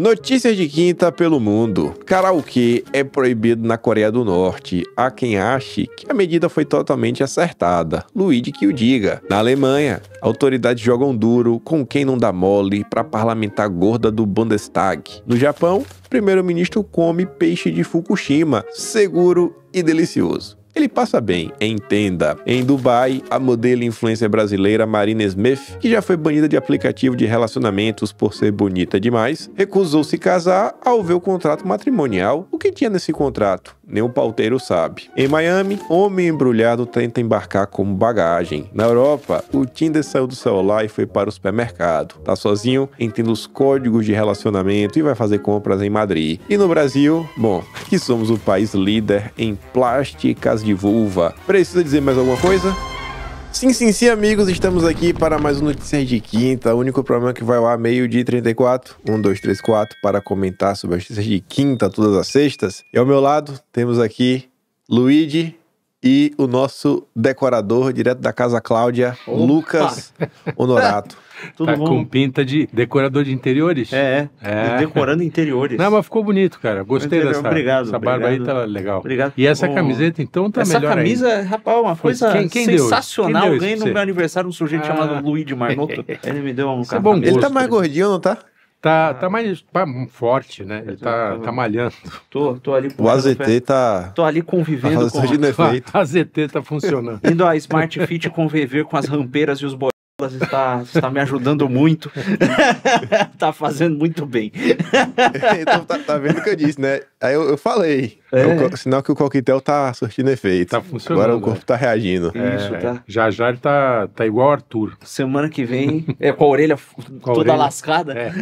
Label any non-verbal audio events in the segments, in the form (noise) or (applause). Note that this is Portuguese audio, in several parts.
Notícias de quinta pelo mundo. Karaokê é proibido na Coreia do Norte. Há quem ache que a medida foi totalmente acertada. Luigi que o diga. Na Alemanha, autoridades jogam duro com quem não dá mole para parlamentar gorda do Bundestag. No Japão, primeiro-ministro come peixe de Fukushima, seguro e delicioso. Ele passa bem, entenda. Em Dubai, a modelo e influencer brasileira Marina Smith, que já foi banida de aplicativo de relacionamentos por ser bonita demais, recusou se casar ao ver o contrato matrimonial. O que tinha nesse contrato? Nem o pauteiro sabe. Em Miami, homem embrulhado tenta embarcar como bagagem. Na Europa, o Tinder saiu do celular e foi para o supermercado. Tá sozinho, entendo os códigos de relacionamento e vai fazer compras em Madrid. E no Brasil, bom, (laughs) que somos o país líder em plásticas Viúva. Precisa dizer mais alguma coisa? Sim, sim, sim, amigos, estamos aqui para mais um Notícias de Quinta. O único programa que vai lá meio-dia 34, 1, 2, 3, 4, para comentar sobre as notícias de quinta todas as sextas. E ao meu lado temos aqui Luigi e o nosso decorador direto da Casa Cláudia, Opa. Lucas Honorato. (laughs) Tudo tá bom? com pinta de decorador de interiores? É, é. é. decorando interiores. Não, mas ficou bonito, cara. Gostei dessa. Obrigado. Essa barba obrigado. aí tá legal. Obrigado. E essa oh, camiseta, então, tá essa melhor camisa, ainda. rapaz, uma coisa quem, quem sensacional. Deu? Quem deu Ganhei no meu aniversário um sujeito ah. chamado de Marnoto. (laughs) Ele me deu um é bom gosto, Ele tá mais né? gordinho, não tá? Tá, ah. tá mais tá forte, né? Ele tá, tô, tá malhando. Tô, tô ali O AZT tá. Tô ali convivendo com. o (laughs) a, a AZT tá funcionando. Indo a Smart Fit conviver com as rampeiras e os você está, você está me ajudando muito. está (laughs) fazendo muito bem. então, tá, tá vendo o que eu disse, né? Aí eu, eu falei. É. sinal que o coquetel tá surtindo efeito. Tá funcionando. Agora o corpo é. tá reagindo. É, Isso, tá. Já já ele tá, tá igual o Arthur. Semana que vem, (laughs) é, com a orelha com toda orelha. lascada. É.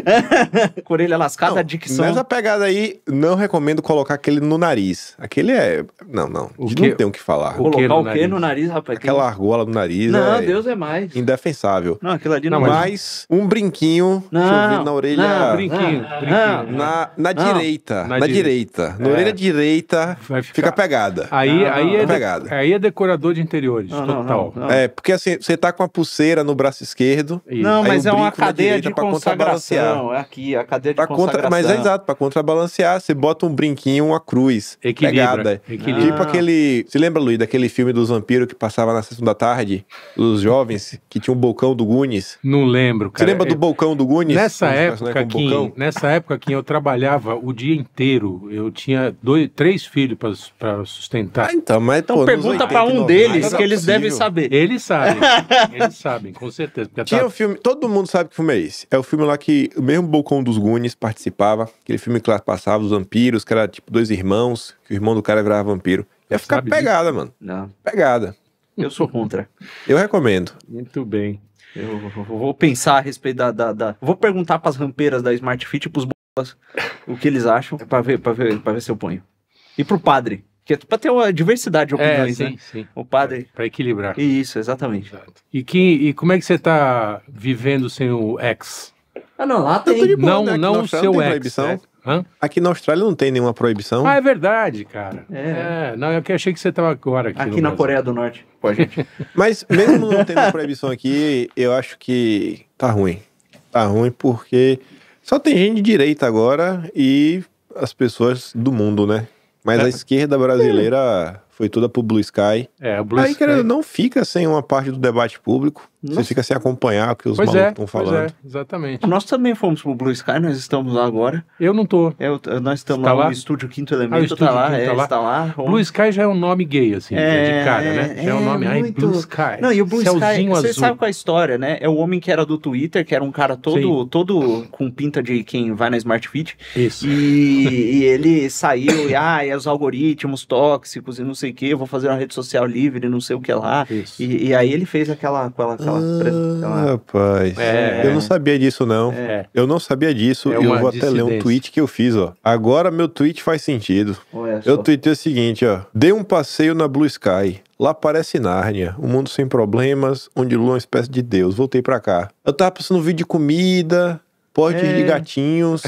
(laughs) com a orelha lascada, não, a dicção. Nessa pegada aí, não recomendo colocar aquele no nariz. Aquele é. Não, não. O que, não tem o que falar. O colocar o que no nariz, rapaz? Aquela argola no nariz. Não, é Deus é mais. Indefensável. Não, aquilo ali não, mais. É. Mas um brinquinho. Não, na orelha. Não, brinquinho. Ah, brinquinho. Ah, na, na direita. Na, direita direita. Na é. orelha direita ficar... fica pegada. Aí, não, aí, não, é pegada. aí é decorador de interiores, não, total. É, porque assim, você tá com a pulseira no braço esquerdo. Isso. Não, mas é uma cadeia de contrabalancear. É aqui, a cadeia de pra contra... Mas é exato, para contrabalancear, você bota um brinquinho, uma cruz. Equilibra. Pegada. Equilibra. Tipo ah. aquele. Você lembra, Luiz, daquele filme dos vampiros que passava na sessão da tarde? Os jovens, que tinha um balcão do Gunis? Não lembro, cara. Você lembra do é, balcão do Gunis? Nessa época, Kim, nessa época, Kim, eu trabalhava o dia inteiro. Eu tinha dois, três filhos para sustentar. Ah, então, mas então, pergunta para um 90, deles que eles possível. devem saber. Eles sabem, (laughs) eles sabem, com certeza. Tinha tava... Tá um filme, todo mundo sabe que filme é esse. É o filme lá que o mesmo Bocão dos Gunes participava, aquele filme que lá passava, os vampiros, que era tipo dois irmãos, que o irmão do cara virava vampiro. Ia ficar pegada, disso? mano. Não. Pegada. Eu sou contra. Eu recomendo. Muito bem. Eu vou pensar a respeito da. da, da... Vou perguntar para as rampeiras da Smart Fit, para os o que eles acham para ver, para ver, para ver se eu ponho. E pro padre, que é para ter uma diversidade de é, opiniões, é, sim, né? Sim. O padre. Para equilibrar. Isso, exatamente. Exato. E, que, e como é que você tá vivendo sem o ex? Ah, não, lá tem. Bom, não, né? não o seu ex. Né? Aqui na Austrália não tem nenhuma proibição. Ah, é verdade, cara. É. é não, é eu achei que você estava agora aqui. Aqui na Brasil. Coreia do Norte, pode. (laughs) Mas mesmo não tendo proibição aqui, eu acho que tá ruim. Tá ruim porque só tem gente de direita agora e as pessoas do mundo, né? Mas a é. esquerda brasileira foi toda pro Blue Sky. É, Blue Aí, Sky. Aí, não fica sem uma parte do debate público. Você fica sem acompanhar o que os pois é, malucos estão é, falando. É, exatamente. Nós também fomos pro Blue Sky, nós estamos lá agora. Eu não tô. É, eu, nós estamos tá lá, lá, no estúdio Quinto ah, Elemento, ah, estúdio tá, lá, é, tá lá. Está lá onde... Blue Sky já é um nome gay, assim, é, de cara, né? Já é, é um nome, muito... ai, Blue Sky, Não, e o Blue Sky, você sabe qual é a história, né? É o homem que era do Twitter, que era um cara todo, todo com pinta de quem vai na Smart Fit. Isso. E, e ele saiu, e ah e os algoritmos tóxicos e não sei o que, vou fazer uma rede social livre, não sei o que lá. Isso. E, e aí ele fez aquela, aquela, aquela ah, ela, Rapaz, é, é, eu não sabia disso, não. É. Eu não sabia disso é e eu vou até ler um tweet que eu fiz, ó. Agora meu tweet faz sentido. eu tweetei o seguinte, ó. Dei um passeio na Blue Sky. Lá parece Nárnia, um mundo sem problemas, onde Lua é uma espécie de Deus. Voltei pra cá. Eu tava passando um vídeo de comida, Esportes é. de gatinhos.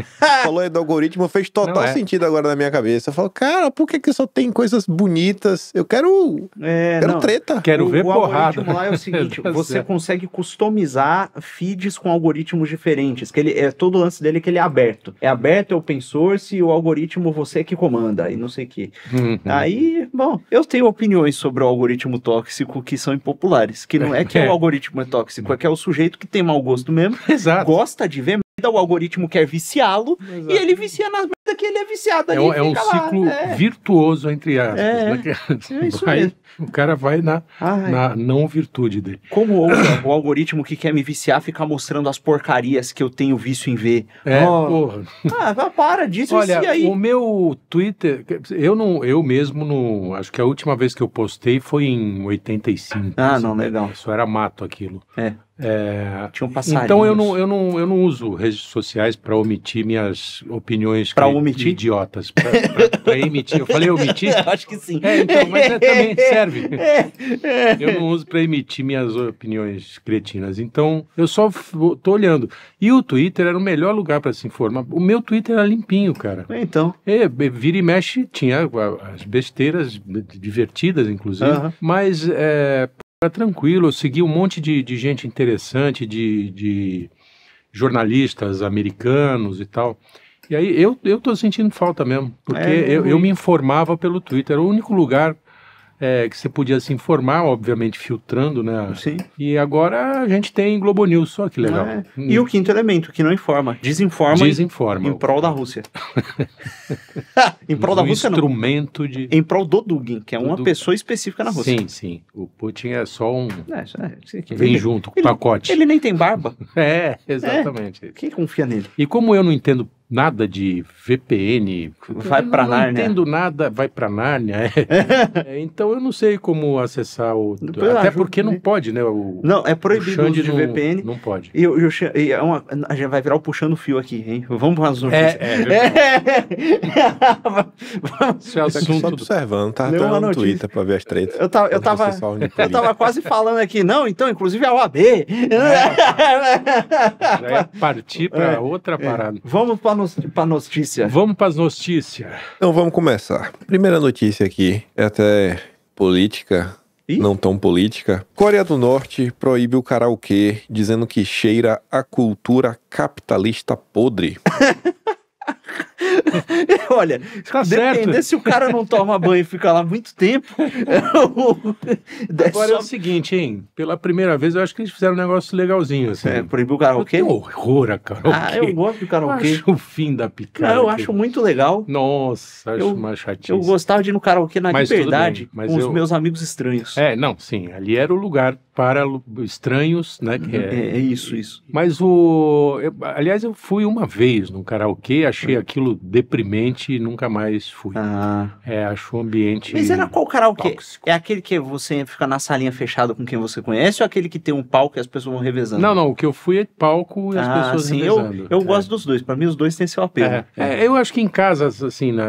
(laughs) falou aí do algoritmo, fez total é. sentido agora na minha cabeça. Eu falo, cara, por que, que só tem coisas bonitas? Eu quero. É, quero não. treta. Quero o, ver o porrada. O algoritmo lá é o seguinte: (laughs) você consegue customizar feeds com algoritmos diferentes. Que ele, é, todo o lance dele é que ele é aberto. É aberto, é open source e o algoritmo você que comanda e não sei o quê. Uhum. Aí, bom, eu tenho opiniões sobre o algoritmo tóxico que são impopulares. Que não é que (laughs) o é. algoritmo é tóxico, é que é o sujeito que tem mau gosto mesmo. Exato. Gosta de de ver merda, o algoritmo quer viciá-lo e ele vicia nas merda que ele é viciado. É, é um lá, ciclo é. virtuoso, entre aspas. É, né? é isso vai, mesmo. O cara vai na, na não virtude dele. Como o algoritmo que quer me viciar ficar mostrando as porcarias que eu tenho vício em ver? É, oh. porra. Ah, para disso, Olha, aí. o meu Twitter, eu não, eu mesmo acho que a última vez que eu postei foi em 85. Ah, assim, não, né? legal. Isso era mato aquilo. É. É, Tinha um passarinho. Então eu não, eu, não, eu não uso redes sociais para omitir minhas opiniões para omitir idiotas. Para (laughs) emitir. Eu falei omitir? acho que sim. É, então, mas é, também (laughs) serve. É, é. Eu não uso para emitir minhas opiniões cretinas. Então eu só tô olhando. E o Twitter era o melhor lugar para se informar. O meu Twitter era limpinho, cara. É, então. É, vira e mexe tinha as besteiras divertidas, inclusive. Mas é, era tá tranquilo, eu segui um monte de, de gente interessante, de, de jornalistas americanos e tal. E aí eu, eu tô sentindo falta mesmo, porque é, eu, eu me informava pelo Twitter, o único lugar é, que você podia se informar, obviamente filtrando, né? Sim. E agora a gente tem Globo News, só que legal. É. Hum. E o quinto elemento, que não informa, desinforma. Desinforma. Em, prol da Rússia. (laughs) em prol da um Rússia, instrumento não. de... Em prol do Dugin, que é do uma Dugin. pessoa específica na Rússia. Sim, sim. O Putin é só um... É, é Vem ele, junto, o pacote. Ele nem tem barba. (laughs) é, exatamente. É, quem confia nele? E como eu não entendo nada de VPN, vai para Nárnia. Não entendo nada, vai para Nárnia. É. (laughs) é, então eu não sei como acessar o Depois até porque não né? pode, né? O, não, é proibido o, uso de não, VPN. Não pode. E, eu, eu, e é uma, a gente vai virar o puxando fio aqui, hein? Vamos para as é, notícias. É, (laughs) é, é. só observando, tá até no Twitter para ver as tretas. Eu tava, eu tava, eu tava quase falando aqui, não, então inclusive é a OAB. É. Já (laughs) é partir para outra é. parada. Vamos para para notícia. Vamos para as notícias. Então vamos começar. Primeira notícia aqui é até política, Ih? não tão política. Coreia do Norte proíbe o karaokê, dizendo que cheira a cultura capitalista podre. (laughs) (laughs) Olha, tá se o cara não toma banho e fica lá muito tempo. (laughs) É Agora é é só... é o seguinte, hein? Pela primeira vez, eu acho que eles fizeram um negócio legalzinho, assim. É, proibiu o karaokê? Que horror a karaokê. Ah, eu gosto do karaokê. Eu acho o fim da picada. Não, eu acho muito legal. Nossa, acho eu, uma chatice. Eu gostava de ir no karaokê na mas liberdade bem, com eu... os meus amigos estranhos. É, não, sim. Ali era o lugar para estranhos, né? Uhum. É... É, é, isso, isso. Mas o... aliás, eu fui uma vez no karaokê, achei aquilo deprimente e nunca mais fui. Ah. É, acho o ambiente. Mas era qual karaokê? É aquele que você fica na salinha fechada com quem você conhece ou aquele que tem um palco e as pessoas vão revezando? Não, não. O que eu fui é palco e as ah, pessoas sim. revezando. Eu, eu é. gosto dos dois. Para mim, os dois têm seu apelo. É. é. eu acho que em casa, assim, na,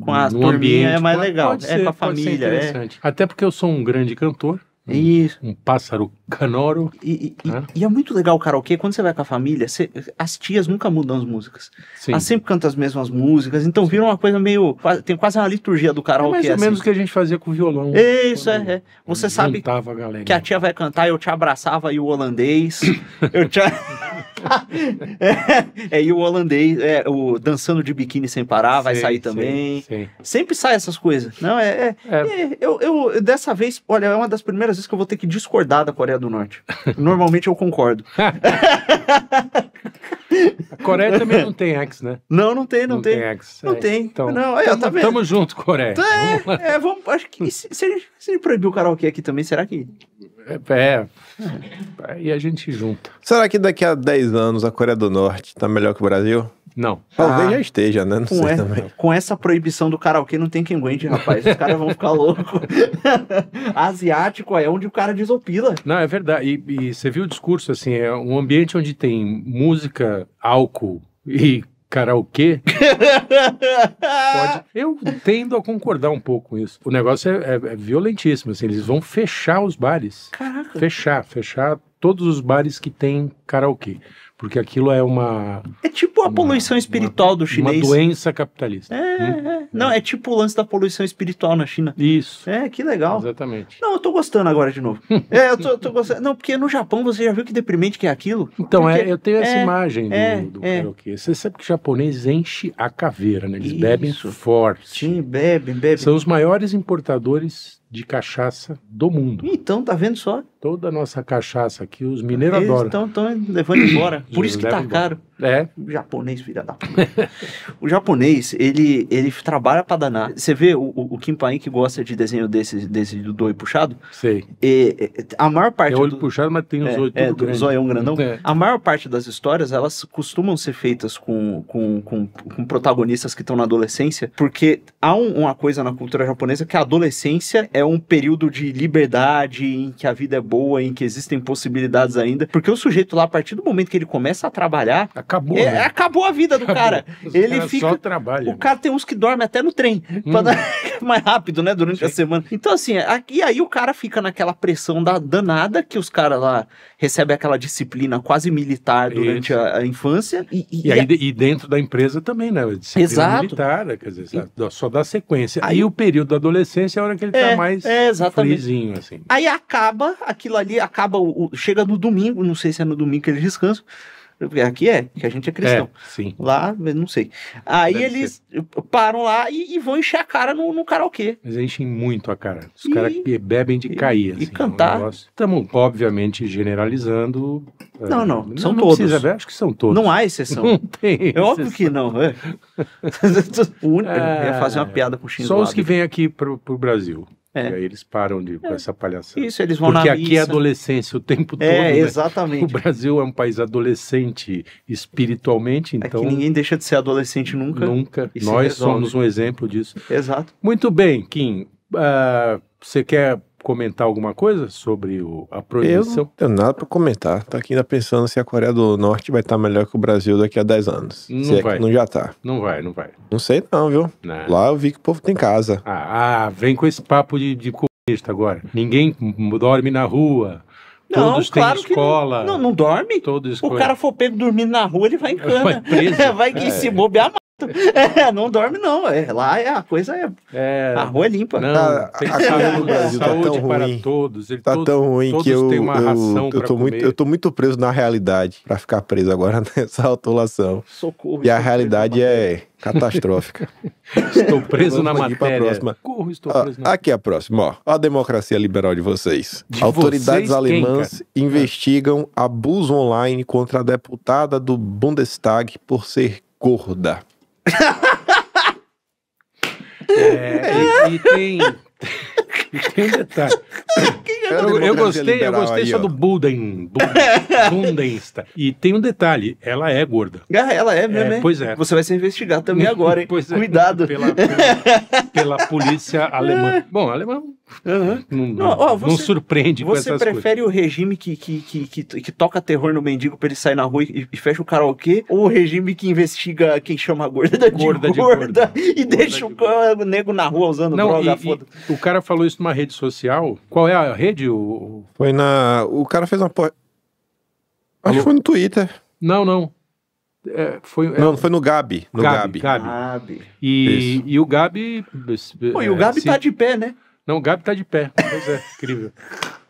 com a no é ambiente. É mais legal. Pode, pode é ser, com a família. É. Até porque eu sou um grande cantor. Um, um pássaro Canoro. E, e, é. e, é muito legal o karaokê, quando você vai com a família, você, as tias nunca mudam as músicas. Sim. Elas sempre cantam as mesmas músicas, então vira uma coisa meio. Tem quase uma liturgia do karaokê. É mais ou assim. menos o que a gente fazia com o violão. Isso, é, é. Você sabe a que a tia vai cantar, eu te abraçava e o holandês. eu te. (laughs) (laughs) é, é, e o holandês, é, o dançando de biquíni sem parar, vai sair também. Sempre sai essas coisas. Não, é é, é. é eu, eu, dessa vez, olha, é uma das primeiras vezes que eu vou ter que discordar da Coreia Coreia do Norte. Normalmente eu concordo. A (laughs) Coreia também não tem ex, né? Não, não tem, não, não tem. tem ex. Não é, tem. Então, não, aí, tamo, tá tamo junto, Coreia. Tá, é, vamos é, vamos, acho que se, se, se proibir o karaokê aqui também, será que é, aí é. a gente junta. Será que daqui a 10 anos a Coreia do Norte está melhor que o Brasil? Não. Talvez ah, já esteja, né? Não com, sei é, também. com essa proibição do karaokê, não tem quem aguente, rapaz. Os caras vão ficar loucos. (laughs) Asiático é onde o cara desopila. Não, é verdade. E, e você viu o discurso, assim, é um ambiente onde tem música, álcool e karaokê. (laughs) Pode... Eu tendo a concordar um pouco com isso. O negócio é, é, é violentíssimo, assim, eles vão fechar os bares. Caraca. Fechar, fechar todos os bares que tem karaokê. Porque aquilo é uma. É tipo a uma, poluição espiritual uma, do chinês. Uma doença capitalista. É, hum? é. Não, é. tipo o lance da poluição espiritual na China. Isso. É, que legal. Exatamente. Não, eu tô gostando agora de novo. (laughs) é, eu tô, tô, gostando. Não, porque no Japão você já viu que deprimente que é aquilo? Então, porque... é, eu tenho essa é, imagem do, é, do karaokê. Você sabe que o japonês enche a caveira, né? Eles Isso. bebem forte. Sim, bebem, bebem. São os maiores importadores de cachaça do mundo. Então, tá vendo só? Toda a nossa cachaça aqui, os mineiros Eles adoram. Então, estão levando embora. Por isso que tá embora. caro. É. O japonês, filha da puta. o japonês, ele, ele trabalha para danar. Você vê o, o Kim Paim que gosta de desenho desse, desse do olho puxado? Sei. E, a maior parte. É olho do... puxado, mas tem os é, olhos é, grande. zoião grandão. É. A maior parte das histórias, elas costumam ser feitas com, com, com, com protagonistas que estão na adolescência, porque há um, uma coisa na cultura japonesa que é a adolescência é um período de liberdade, em que a vida é boa, em que existem possibilidades ainda. Porque o sujeito lá, a partir do momento que ele começa a trabalhar. Acabou. É, né? acabou a vida do acabou. cara. Os ele fica. Só trabalha. O cara tem uns que dormem até no trem. Hum. Pra uhum. dar (laughs) mais rápido, né? Durante Sim. a semana. Então, assim, e aí o cara fica naquela pressão da, danada que os caras lá recebem aquela disciplina quase militar durante a, a, infância. E, e, e aí, a... e dentro da empresa também, né? Disciplina Exato. militar, quer dizer, só dá sequência. Aí o período da adolescência é a hora que ele tá é. tá mais mais é, exatamente. assim. Aí acaba aquilo ali, acaba, o, chega no domingo, não sei se é no domingo que eles descansam, Aqui é, que a gente é cristão. É, sim. Lá, não sei. Aí Deve eles ser. param lá e, e, vão encher a cara no, no karaokê. enchem muito a cara. Os caras bebem de e, cair. Assim, e é cantar. Um Estamos, obviamente, generalizando. É, não, não. são não todos. Precisa, acho que são todos. Não há exceção. (laughs) Não tem. Exceção. É óbvio que não. É. (laughs) o único, é, fazer uma é, piada com o Só os que vêm aqui para o Brasil. É. E aí eles param de, com é. essa palhaçada. Isso, eles vão Porque na aqui é missa. é adolescência o tempo é, todo. É, né? exatamente. O Brasil é um país adolescente espiritualmente, então. É que então ninguém deixa de ser adolescente nunca. Nunca. Nós somos um exemplo disso. Exato. Muito bem, Kim. Uh, você quer comentar alguma coisa sobre o, a proibição? Eu não tenho nada para comentar. Tá aqui ainda pensando se a Coreia do Norte vai estar tá melhor que o Brasil daqui a 10 anos. Não é vai. não já tá. Não vai, não vai. Não sei não, viu? Não. Né? Lá eu vi que o povo tem casa. Ah, ah vem com esse papo de, de comunista agora. Ninguém dorme na rua. Não, todos claro têm escola. Não, não, não, dorme. Todos o cara for pego dormindo na rua, ele vai em cana. Vai, preso. (laughs) vai que é. se bobear é, não dorme não. É, lá é, a coisa é, é. A rua é limpa. Não, tá, tem a casa no Brasil tá tão ruim. Todos, ele, tá tão ruim que eu, eu, eu, tô muito, eu tô muito preso na realidade para ficar preso agora (laughs) nessa autolação. Socorro. E a realidade é catastrófica. (laughs) estou preso na matéria. Próxima. Corro, estou preso na Aqui é a próxima, ó. ó. a democracia liberal de vocês. De Autoridades vocês, alemãs quem, investigam abuso online contra a deputada do Bundestag por ser gorda é, e, e tem. E tem um detalhe. Eu, eu, gostei, eu gostei aí, só ó. do Buden, Bundensta. E tem um detalhe, ela é gorda. Ah, ela é, é mesmo, é, Pois é. Você vai ser investigado também (laughs) agora, hein? Pois é. Cuidado. pela, pela, pela polícia alemã. (laughs) É. Bom, alemã Uhum. (laughs) Não, não, ó, você, não, surpreende Você prefere coisas. o regime que, que, que, que, que toca terror no mendigo pra ele sair na rua e, e, fecha o karaokê, ou o regime que investiga quem chama a gorda, gorda de gorda, de gorda (laughs) e gorda deixa o, nego na rua usando não, droga, foda O cara falou isso numa rede social. Qual é a rede? O... Foi na... O cara fez uma... Acho que foi no Twitter. Não, não. É, foi, é não, foi no Gabi. No Gabi. Gabi. Gabi. Ah, e, e o Gabi. Pô, e o é, Gabi se... tá de pé, né? Não, o Gabi está de pé. Pois é, incrível.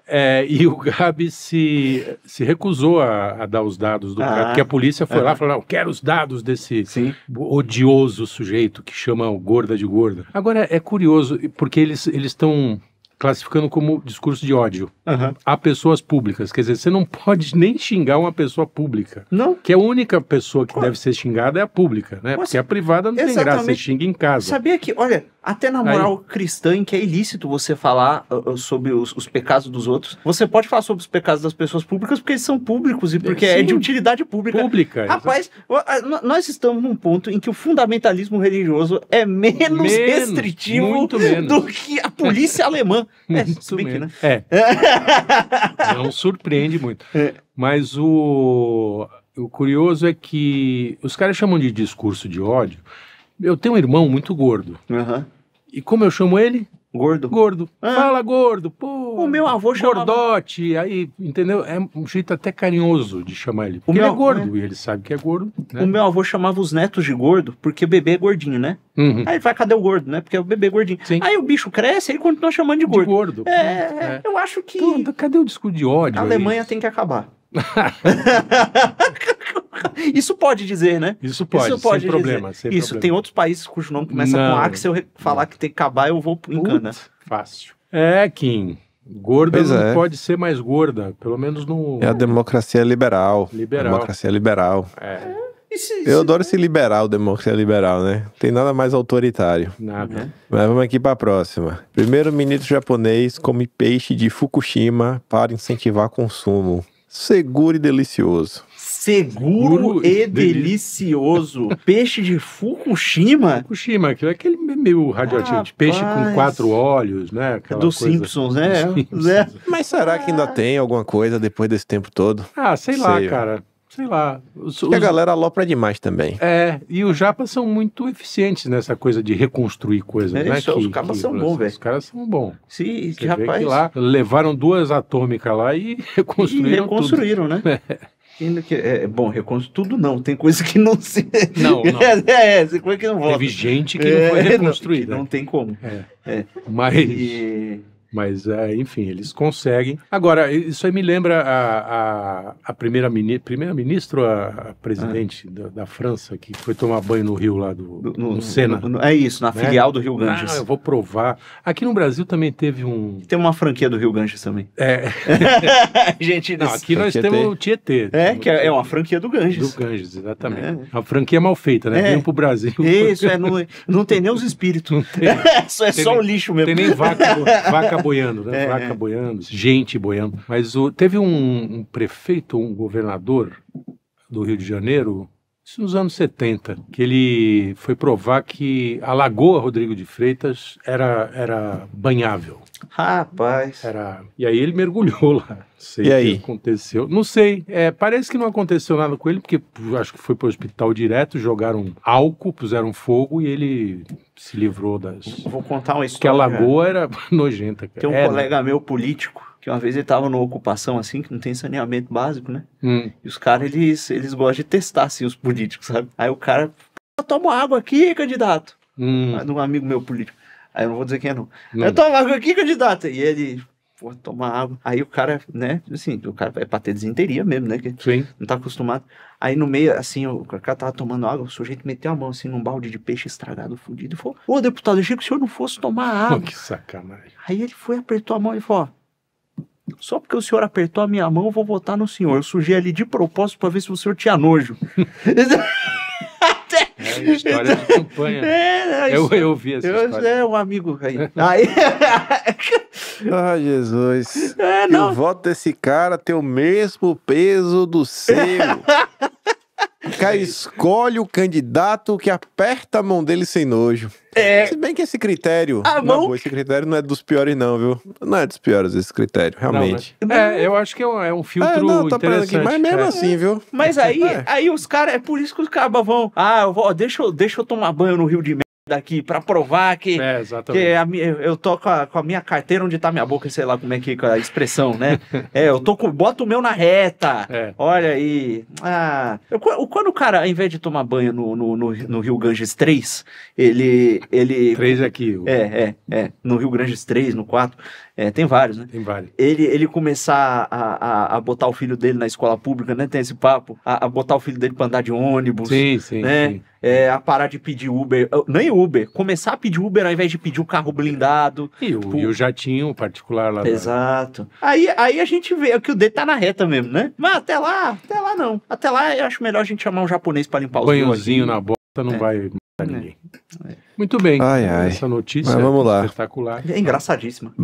É, e o Gabi se, se recusou a, a dar os dados do ah, cara, porque a polícia foi lá é. e falou: não, quero os dados desse sim. odioso sujeito que chama o gorda de gorda. Agora, é curioso, porque eles estão classificando como discurso de ódio uhum. a pessoas públicas. Quer dizer, você não pode (laughs) nem xingar uma pessoa pública. Não. Que a única pessoa que deve ser xingada é a pública, né? Porque a privada não exatamente. tem graça, você xinga em casa. Sabia que, olha, até na moral Aí... cristã, em que é ilícito você falar uh, sobre os, os, pecados dos outros, você pode falar sobre os pecados das pessoas públicas porque eles são públicos e porque Sim. é de utilidade pública. Pública. Rapaz, exatamente. nós estamos num ponto em que o fundamentalismo religioso é menos, menos restritivo menos. do que a polícia (laughs) alemã. (laughs) É, Subic, né? É. (laughs) Não surpreende muito. É. Mas o, o curioso é que os caras chamam de discurso de ódio. Eu tenho um irmão muito gordo. Uhum. E como eu chamo ele? Gordo. Gordo. Ah. Fala gordo. Pô. O meu avô chamava. Gordote. Aí, entendeu? É um jeito até carinhoso de chamar ele. Porque o meu... ele é gordo é. e ele sabe que é gordo. Né? O meu avô chamava os netos de gordo porque o bebê é gordinho, né? Uhum. Aí vai, cadê o gordo, né? Porque é o bebê é gordinho. Sim. Aí o bicho cresce e ele continua chamando de gordo. De gordo. É, é. eu acho que. Pô, cadê o discurso de ódio? A Alemanha tem que acabar. (laughs) Isso pode dizer, né? Isso pode, Isso pode sem problema. Sem Isso, problema. tem outros países cujo nome começa não, com A, que se eu falar que tem que acabar, eu vou encana. Fácil. É, Kim. Gorda pois não é. pode ser mais gorda, pelo menos no... É a democracia liberal. Liberal. Democracia liberal. É. eu adoro esse liberal, democracia liberal, né? Tem nada mais autoritário. Nada. Uhum. Mas vamos aqui para a próxima. Primeiro-ministro japonês come peixe de Fukushima para incentivar consumo. Seguro e delicioso. Seguro, Seguro e delicioso. peixe de Fukushima? Fukushima, que é aquele meio radioativo de peixe com quatro olhos, né? É Aquela Dos coisa... Simpsons, né? Simpsons. É. (laughs) Mas será que ainda tem alguma coisa depois desse tempo todo? Ah, sei, sei lá, eu. cara sei lá. Os, os... A galera alopra demais também. É, e os japas são muito eficientes nessa coisa de reconstruir coisas, é, né? Isso, que, os caras são bons, velho. Os caras são bons. Sim, Você rapaz. lá levaram duas atômicas lá e (laughs) reconstruíram. E reconstruíram, tudo. né? É. é. É, bom, reconstruir tudo não, tem coisa que não se. (laughs) Não, não. (laughs) É, é, é, tem coisa que não volta. Teve gente que é, não foi reconstruída. Não, não tem como. É. É. Mas. E... Mas, é, enfim, eles conseguem. Agora, isso aí me lembra a, a, a primeira, mini, primeira ministra a, a presidente ah. da, da, França que foi tomar banho no rio lá do, no, no, Sena. No, é isso, na né? filial do Rio ah, Ganges. Ah, eu vou provar. Aqui no Brasil também teve um. Tem uma franquia do Rio Ganges também. É. (laughs) Gente, não, aqui nós temos o Tietê. É, que é, é uma franquia do Ganges. Do Ganges, exatamente. É. A franquia mal feita, né? É. Vem pro Brasil. Isso, é, não, não tem nem os espíritos. Não tem. (laughs) é só, tem, o lixo mesmo. Tem nem vaca, vaca fraca boiando, né? Fraca é, Vaca é. boiando, gente boiando. Mas o, teve um, um prefeito, um governador do Rio de Janeiro, isso nos anos 70, que ele foi provar que a Lagoa Rodrigo de Freitas era, era banhável. Rapaz. Era... E aí ele mergulhou lá. Sei e aí? aconteceu. Não sei. É, parece que não aconteceu nada com ele, porque acho que foi pro hospital direto, jogaram álcool, puseram fogo e ele se livrou das. Vou contar uma história. Porque a lagoa era (laughs) nojenta, cara. Tem um era. É, né? colega meu político que uma vez ele tava numa ocupação assim, que não tem saneamento básico, né? Hum. E os caras, eles, eles gostam de testar, assim, os políticos, sabe? Aí o cara, toma água aqui, candidato. Hum. Um amigo meu político. Aí eu não vou dizer quem é, não. não. Eu tomo água aqui, candidato E ele, pô, toma água. Aí o cara, né, assim, o cara vai ter desinteria mesmo, né? Que Sim. Não tá acostumado. Aí no meio, assim, o cara tava tomando água, o sujeito meteu a mão, assim, num balde de peixe estragado, fudido, e falou, ô, deputado, achei que o senhor não fosse tomar água. que sacanagem. Aí ele foi, apertou a mão e falou, só porque o senhor apertou a minha mão, eu vou votar no senhor. Eu sujei ali de propósito para ver se o senhor tinha nojo. (laughs) Né? a História de então, campanha. (laughs) É, né? eu, eu vi essa eu, história. É um amigo aí. (laughs) aí... ah, Jesus. É, não. E o voto desse cara tem o mesmo peso do seu. (laughs) cara é escolhe o candidato que aperta a mão dele sem nojo. É. Se bem que esse critério. A mão... boa, esse critério não é dos piores, não, viu? Não é dos piores esse critério, realmente. Né? É, não, É, eu acho que é um, é filtro. É, não, interessante, tá aqui, mas mesmo é. assim, viu? Mas aí, é. aí os caras, é por isso que os cabas vão. Ah, eu vou, deixa, eu, deixa eu tomar banho no Rio de Janeiro daqui para provar que, é, que a, eu tô com a, com a, minha carteira onde tá minha boca, sei lá como é que é a expressão, né? é, eu tô com, boto o meu na reta. É. Olha aí. Ah, eu, quando o cara, ao invés de tomar banho no, no, no, no Rio Ganges 3, ele ele 3 é aqui. O... É, é, é, no Rio Ganges 3, no 4, é, tem vários, né? Tem vários. Ele, ele começar a, a, a, botar o filho dele na escola pública, né? Tem esse papo. A, a botar o filho dele pra andar de ônibus. Sim, sim. Né? Sim. É, a parar de pedir Uber. Nem Uber. Começar a pedir Uber ao invés de pedir o um carro blindado. E o, e o jatinho particular lá. Exato. Aí, aí a gente vê é que o dele tá na reta mesmo, né? Mas até lá, até lá não. Até lá eu acho melhor a gente chamar um japonês para limpar os Banhozinho na bota não é. vai né. ninguém. É. Muito bem. Ai, então, ai. Essa notícia Mas vamos lá. espetacular. É engraçadíssima. (laughs)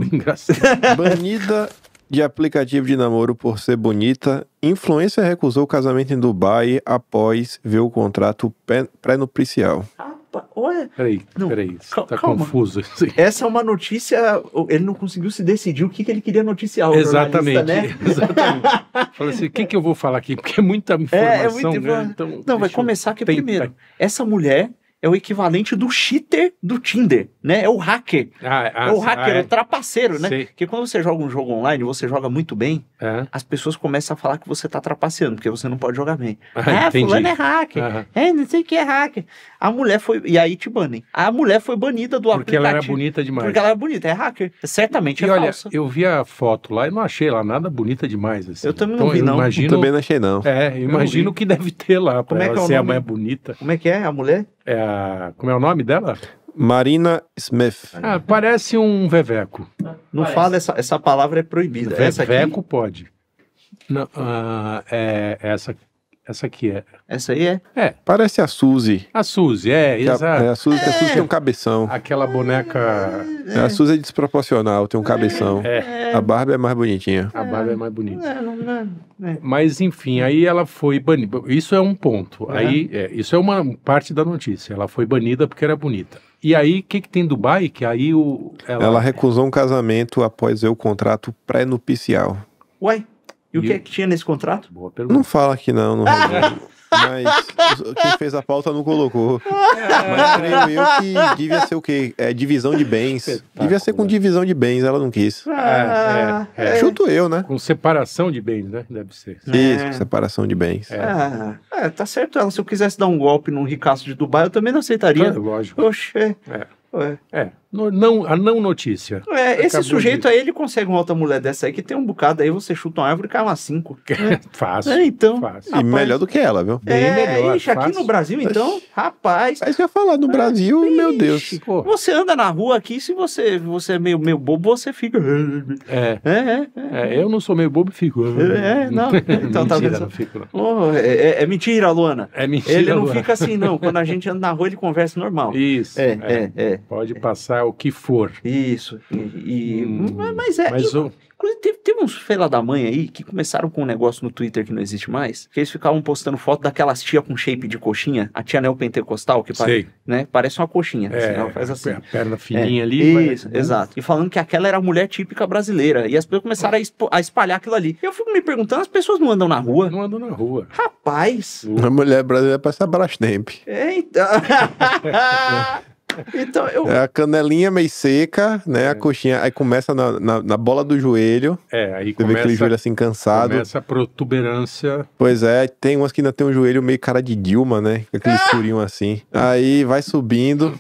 Banida de aplicativo de namoro por ser bonita, influência recusou o casamento em Dubai após ver o contrato pré-nupcial. Olha. Peraí, não, peraí, tá calma. confuso. Assim. Essa é uma notícia. Ele não conseguiu se decidir o que, que ele queria noticiar. exatamente. Né? Exatamente. Fala assim: o que, que eu vou falar aqui? Porque é muita informação. É, é muito... né? então, não, vai começar aqui primeiro. Essa mulher é o equivalente do cheater do Tinder, né? É o hacker. Ah, ah, é o ah, hacker, ah, é. o trapaceiro, né? Sei. Porque quando você joga um jogo online, você joga muito bem, é. as pessoas começam a falar que você tá trapaceando, porque você não pode jogar bem. Ah, é, entendi. fulano é hacker. É, não sei o que é hacker. A mulher foi. E aí te tipo, banem. A mulher foi banida do porque aplicativo. Porque ela era bonita demais. Porque ela era bonita, é hacker. Certamente e é olha, falsa. Eu vi a foto lá e não achei lá nada bonita demais. Assim. Eu também não então, vi, não. Imagino, eu também não achei, não. É, imagino que deve ter lá pra Como ela é que é ser a mãe bonita. Como é que é a mulher? É a... Como é o nome dela? Marina Smith. Ah, parece um veveco. Não parece. fala, essa, essa palavra é proibida. Veveco aqui... pode. Não, uh, é, essa essa aqui é. Essa aí é? É. Parece a Suzy. A Suzy, é, exato. A, é a Suzy, é. a Suzy é. tem um cabeção. Aquela boneca. É. A Suzy é desproporcional, tem um cabeção. É. A Barbie é mais bonitinha. A Barbie é mais bonita. É, não, não, é. Mas, enfim, aí ela foi banida. Isso é um ponto. É. Aí, isso é uma parte da notícia. Ela foi banida porque era bonita. E aí, o que, que tem Dubai? Que aí o. Ela... ela recusou um casamento após ver o contrato pré-nupcial. Ué? E, o que é que tinha nesse contrato? Boa pergunta. Não fala aqui não, não (laughs) Mas quem fez a pauta não colocou. Mas creio eu que devia ser o quê? É, divisão de bens. Tá, tá, devia ser com tá. divisão de bens, ela não quis. Ah, é, é, é, Chuto eu, né? Com separação de bens, né? Deve ser. Isso, é. separação de bens. É. é tá certo ela. Se eu quisesse dar um golpe num ricaço de Dubai, eu também não aceitaria. Claro, lógico. Oxê. É. É. No, não, a não notícia. É, esse sujeito de... aí, ele consegue uma outra mulher dessa aí, que tem um bocado aí, você chuta uma árvore e cai uma cinco. (laughs) É, fácil. É, então. Fácil. E rapaz, melhor do que ela, viu? É, Bem é, melhor. Ixi, aqui no Brasil, então, rapaz. É isso que eu ia falar, no é, Brasil, meu Deus. Pô. Você anda na rua aqui, se você, você é meio, meio bobo, você fica. É. É, é, Eu não sou meio bobo e fico. É, não. (laughs) Então, tá vendo? Oh, é, mentira, Luana. É mentira. Ele não Luana. fica assim, não. Quando a gente anda na rua, ele conversa normal. Isso. É, é. Pode passar o que for. Isso. E, e hum, mas é. Mas inclusive, teve, teve uns fela da mãe aí que começaram com um negócio no Twitter que não existe mais. Que eles ficavam postando foto daquelas tia com shape de coxinha, a tia neopentecostal, que pare, né, parece uma coxinha. É, assim, ela faz assim. A perna fininha é, ali. Isso, mas... Né? exato. E falando que aquela era a mulher típica brasileira. E as pessoas começaram a, a espalhar aquilo ali. Eu fico me perguntando, as pessoas não andam na rua? Não andam na rua. Rapaz! uma mulher brasileira parece a Brastemp. Eita! (laughs) Então, eu... É a canelinha meio seca, né? É. A coxinha. Aí começa na, na, na, bola do joelho. É, aí você começa, vê aquele joelho assim cansado. Começa a protuberância. Pois é, tem umas que ainda tem um joelho meio cara de Dilma, né? Aquele escurinho ah! assim. Aí vai subindo.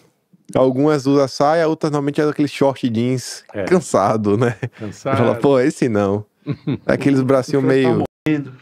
Algumas usam saia, outras normalmente é aquele short jeans é. cansado, né? Cansado. Fala, pô, esse não. (laughs) Aqueles bracinhos meio.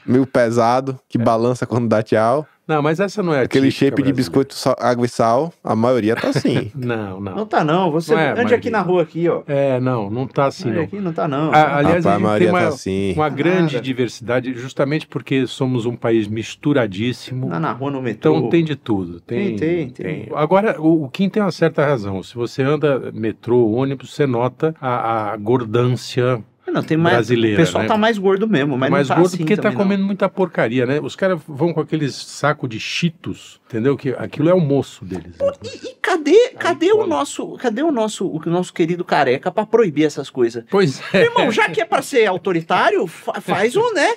Meio pesado, que é. balança quando dá tchau. Não, mas essa não é Aquele shape de biscoito, sal, água e sal, a maioria tá assim. (laughs) não, não. Não tá não, você não é, ande aqui na rua aqui, ó. É, não, não tá assim não. Aqui não tá não. A, aliás, Rapaz, a, a tem tá uma, tá assim. uma grande Nada. diversidade, justamente porque somos um país misturadíssimo. Tá na rua, no metrô. Então tem de tudo. Tem, tem, tem. tem. Agora, o, o, Kim tem uma certa razão. Se você anda metrô, ônibus, você nota a, a gordância ah, não, tem mais. Brasileira, o pessoal né? tá mais gordo mesmo, mas mais não tá gordo assim porque tá comendo não. muita porcaria, né? Os caras vão com aqueles sacos de cheetos Entendeu? Que aquilo é o moço deles. Pô, né? e, e, cadê, cadê Aí, o nosso, cadê o nosso, o nosso querido careca para proibir essas coisas? Pois é. Meu irmão, já que é para ser autoritário, fa faz um, né?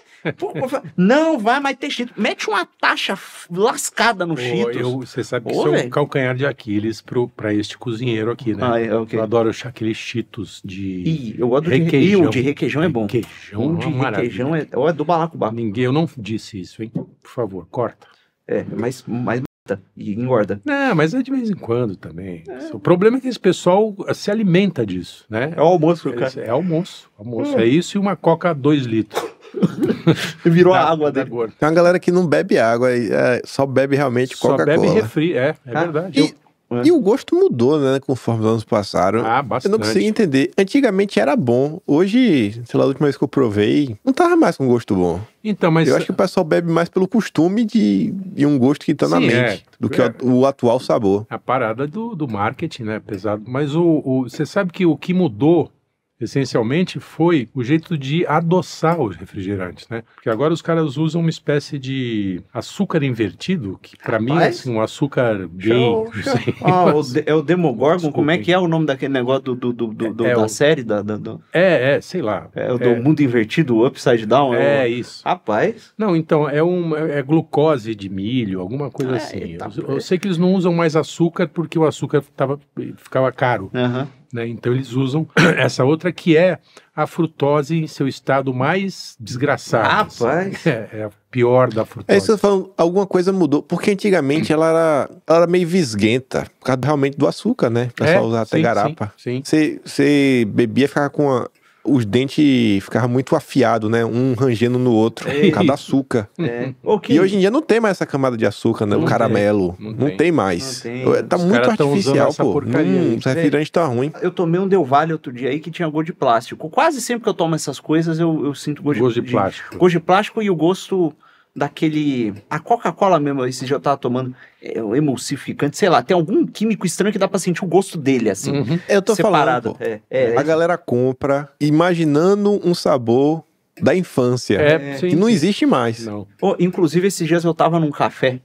Não vai mais ter Cheetos. Mete uma taxa lascada no oh, você sabe que isso é um calcanhar de Aquiles para este cozinheiro aqui, né? Ah, é, okay. Eu adoro aqueles chitos de Ih, eu gosto requeijão. De, de requeijão é bom. Requeijão, é de requeijão é, é do balacubá. Ninguém, eu não disse isso, hein? Por favor, corta. É, mas, mais mata e engorda. É, mas é de vez em quando também. É. O problema é que esse pessoal ah, se alimenta disso, né? É o almoço, cara. É, é almoço, almoço. Hum. É isso e uma coca 2 litros. (laughs) Virou da, a água da dele. Tem uma galera que não bebe água, é, só bebe realmente Coca-Cola. Só bebe refri, é, é ah, verdade. E, é. E o gosto mudou, né, conforme os anos passaram. Ah, bastante. Eu não consigo entender. Antigamente era bom. Hoje, sei lá, a última vez que eu provei, não tava mais com gosto bom. Então, mas... Eu acho que o pessoal bebe mais pelo costume de, de um gosto que tá Sim, na é. mente, é. do que é. o, o, atual sabor. A parada do, do marketing, né, é pesado. Mas o, o, você sabe que o que mudou essencialmente foi o jeito de adoçar os refrigerantes, né? Porque agora os caras usam uma espécie de açúcar invertido, que para mim é assim, um açúcar bem... (laughs) Ah, (laughs) é o Demogorgon, Desculpa, como é que é o nome daquele negócio do, do, do, do é, da o... série? Da, da, do... É, é, sei lá. É o do é... mundo invertido, upside down? É, é isso. Rapaz... Não, então, é, um, é glucose de milho, alguma coisa é, assim. Tá eu, eu, sei que eles não usam mais açúcar porque o açúcar tava, ficava caro. Aham. Uhum. Né? Então eles usam (clears throat) essa outra que é a frutose em seu estado mais desgraçado. Assim. Rapaz! (laughs) É, é a pior da frutose. É isso que eu falo, falando, alguma coisa mudou. Porque antigamente ela era, ela era meio visguenta, por causa realmente do açúcar, né? Pra pessoal é, até garapa. Sim, sim. Você, você bebia, ficava com uma os dentes ficavam muito afiados, né? Um rangendo no outro, Ei. por causa açúcar. É. Okay. E hoje em dia não tem mais essa camada de açúcar, né? Não o caramelo. Tem. Não, não tem. tem. mais. Não tem. Tá Os muito artificial, pô. Hum, os refrigerantes tá ruim. Eu tomei um Del Valle outro dia aí que tinha gosto de plástico. Quase sempre que eu tomo essas coisas, eu, eu sinto gosto, gosto de, de, plástico. Gosto de plástico e o gosto daquele. A Coca-Cola mesmo, esse já eu tava tomando é, um emulsificante, sei lá, tem algum químico estranho que dá pra sentir o gosto dele, assim. Uhum. É, eu tô separado. falando. É, é, a é. galera compra imaginando um sabor da infância. É, que é. não existe mais. Não. Oh, inclusive, esses dias eu tava num café,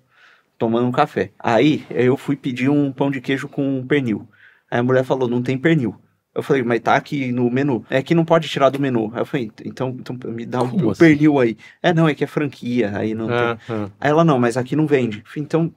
tomando um café. Aí eu fui pedir um pão de queijo com pernil. Aí a mulher falou: não tem pernil. Eu falei, mas tá aqui no menu. É que não pode tirar do menu. Aí eu falei, então, então me dá Como um assim? pernil aí. É, não, é que é franquia, aí não tem. Ah, ah. Aí ela, não, mas aqui não vende. Falei, então,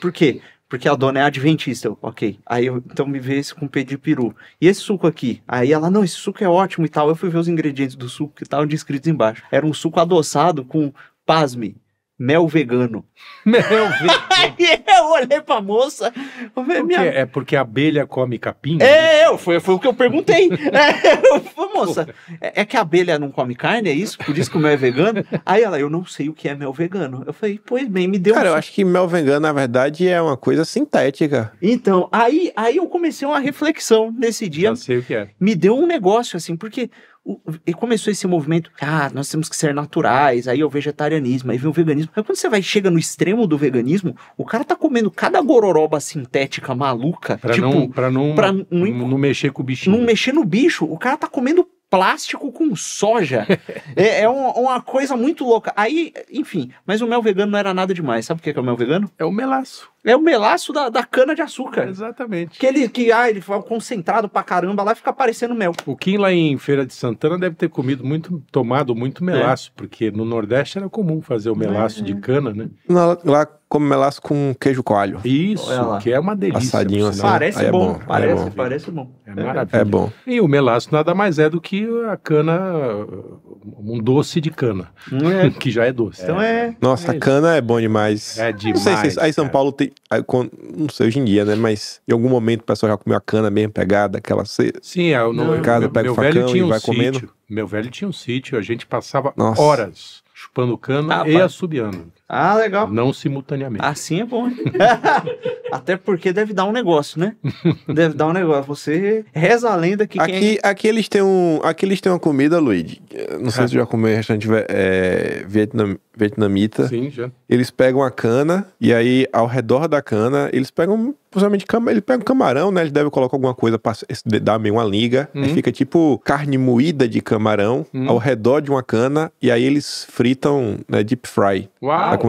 por quê? Porque a dona é adventista. Eu, ok. Aí eu, então me vê esse com pé de peru. E esse suco aqui? Aí ela, não, esse suco é ótimo e tal. Eu fui ver os ingredientes do suco que estavam descritos embaixo. Era um suco adoçado com, pasme, mel vegano. (laughs) Mel vegano. eu olhei pra moça. Falei, Por minha... É porque a abelha come capim? É, eu, foi, foi o que eu perguntei. (laughs) é, eu falei, moça, é, é, que a abelha não come carne, é isso? Por isso que o mel é vegano? Aí ela, eu não sei o que é mel vegano. Eu falei, pois bem, me deu. Cara, um... eu acho que mel vegano, na verdade, é uma coisa sintética. Então, aí, aí eu comecei uma reflexão nesse dia. Não sei o que é. Me deu um negócio assim, porque e começou esse movimento, ah, nós temos que ser naturais, aí é o vegetarianismo, aí vem o veganismo. Aí quando você vai chega no extremo do veganismo, o cara tá comendo cada gororoba sintética maluca, pra tipo, não, pra não, pra não, não, mexer com o bichinho. Não mexer no bicho, o cara tá comendo plástico com soja. (laughs) é, é uma, uma, coisa muito louca. Aí, enfim, mas o mel vegano não era nada demais. Sabe o que é o mel vegano? É o melaço. É o melaço da, da cana de açúcar. Exatamente. Que ele, que, ah, ele foi concentrado pra caramba lá fica parecendo mel. O Kim lá em Feira de Santana deve ter comido muito, tomado muito é. melaço, é. porque no Nordeste era comum fazer o melaço é. de cana, né? lá como melasco com queijo coalho. Isso, que é uma delícia. Assadinho assim. Parece é bom, bom, é parece, é bom. parece bom. É maravilha. É bom. E o melasco nada mais é do que a cana, um doce de cana, é. (laughs) que já é doce. Então é... Nossa, a é cana é bom demais. É demais. Não sei se, aí São Paulo tem, não sei hoje em dia, né, mas em algum momento o pessoal já comeu a cana mesmo, pegada, aquela... Sim, é, no, em casa meu, pega meu o facão e um vai sítio. comendo. Meu velho tinha um sítio, a gente passava Nossa. horas chupando cana ah, e pai. assobiando. Ah, legal. Não simultaneamente. Assim é bom. (laughs) Até porque deve dar um negócio, né? (laughs) Deve dar um negócio. Você reza a lenda que aqui, quem... É- aqui eles têm um, aqui eles têm uma comida, Luiz. Não sei ah. se já comeu restaurante é, vietnam, vietnamita. Sim, já. Eles pegam a cana e aí ao redor da cana eles pegam possivelmente cam... ele pega um camarão, né? Eles devem colocar alguma coisa para dar meio uma liga. Uhum. Aí fica tipo carne moída de camarão uhum. ao redor de uma cana e aí eles fritam, né, deep fry. Uau, tá com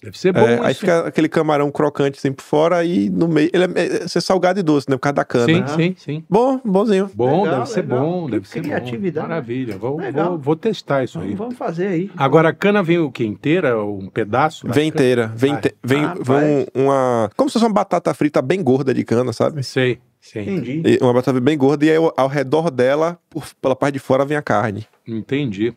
Deve ser é, bom. É, aí fica aquele camarão crocante assim por fora e no meio. Ele é, é, é salgado e doce, né? Por causa da cana. Sim, sim, sim. Bom, bonzinho. Bom, legal, deve legal. ser bom, que deve ser criatividade. Bom. Maravilha. Vou, vou, vou, testar isso aí. Vamos, fazer aí. Agora, a cana vem o quê? Inteira? Um pedaço? Vem inteira. Vem, te, vem, ah, vem uma. Como se fosse uma batata frita bem gorda de cana, sabe? Sei. Sim. Entendi. E uma batata bem gorda e aí, ao redor dela, por, pela parte de fora, vem a carne. Entendi.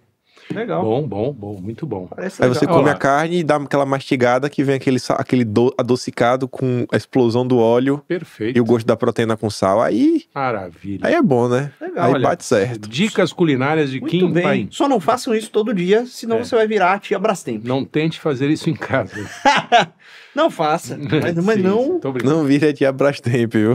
Legal. Bom, bom, bom, muito bom. Aí você come Olá. a carne e dá aquela mastigada que vem aquele, aquele do, adocicado com a explosão do óleo. Perfeito. E o gosto da proteína com sal. Aí. Maravilha. Aí é bom, né? Legal. Aí olha, bate certo. Dicas culinárias de muito Kim bem. Só não façam isso todo dia, senão é. você vai virar a tia Brastemp. Não tente fazer isso em casa. (laughs) Não faça. Mas, mas não. Não vira de Abrastemp, viu?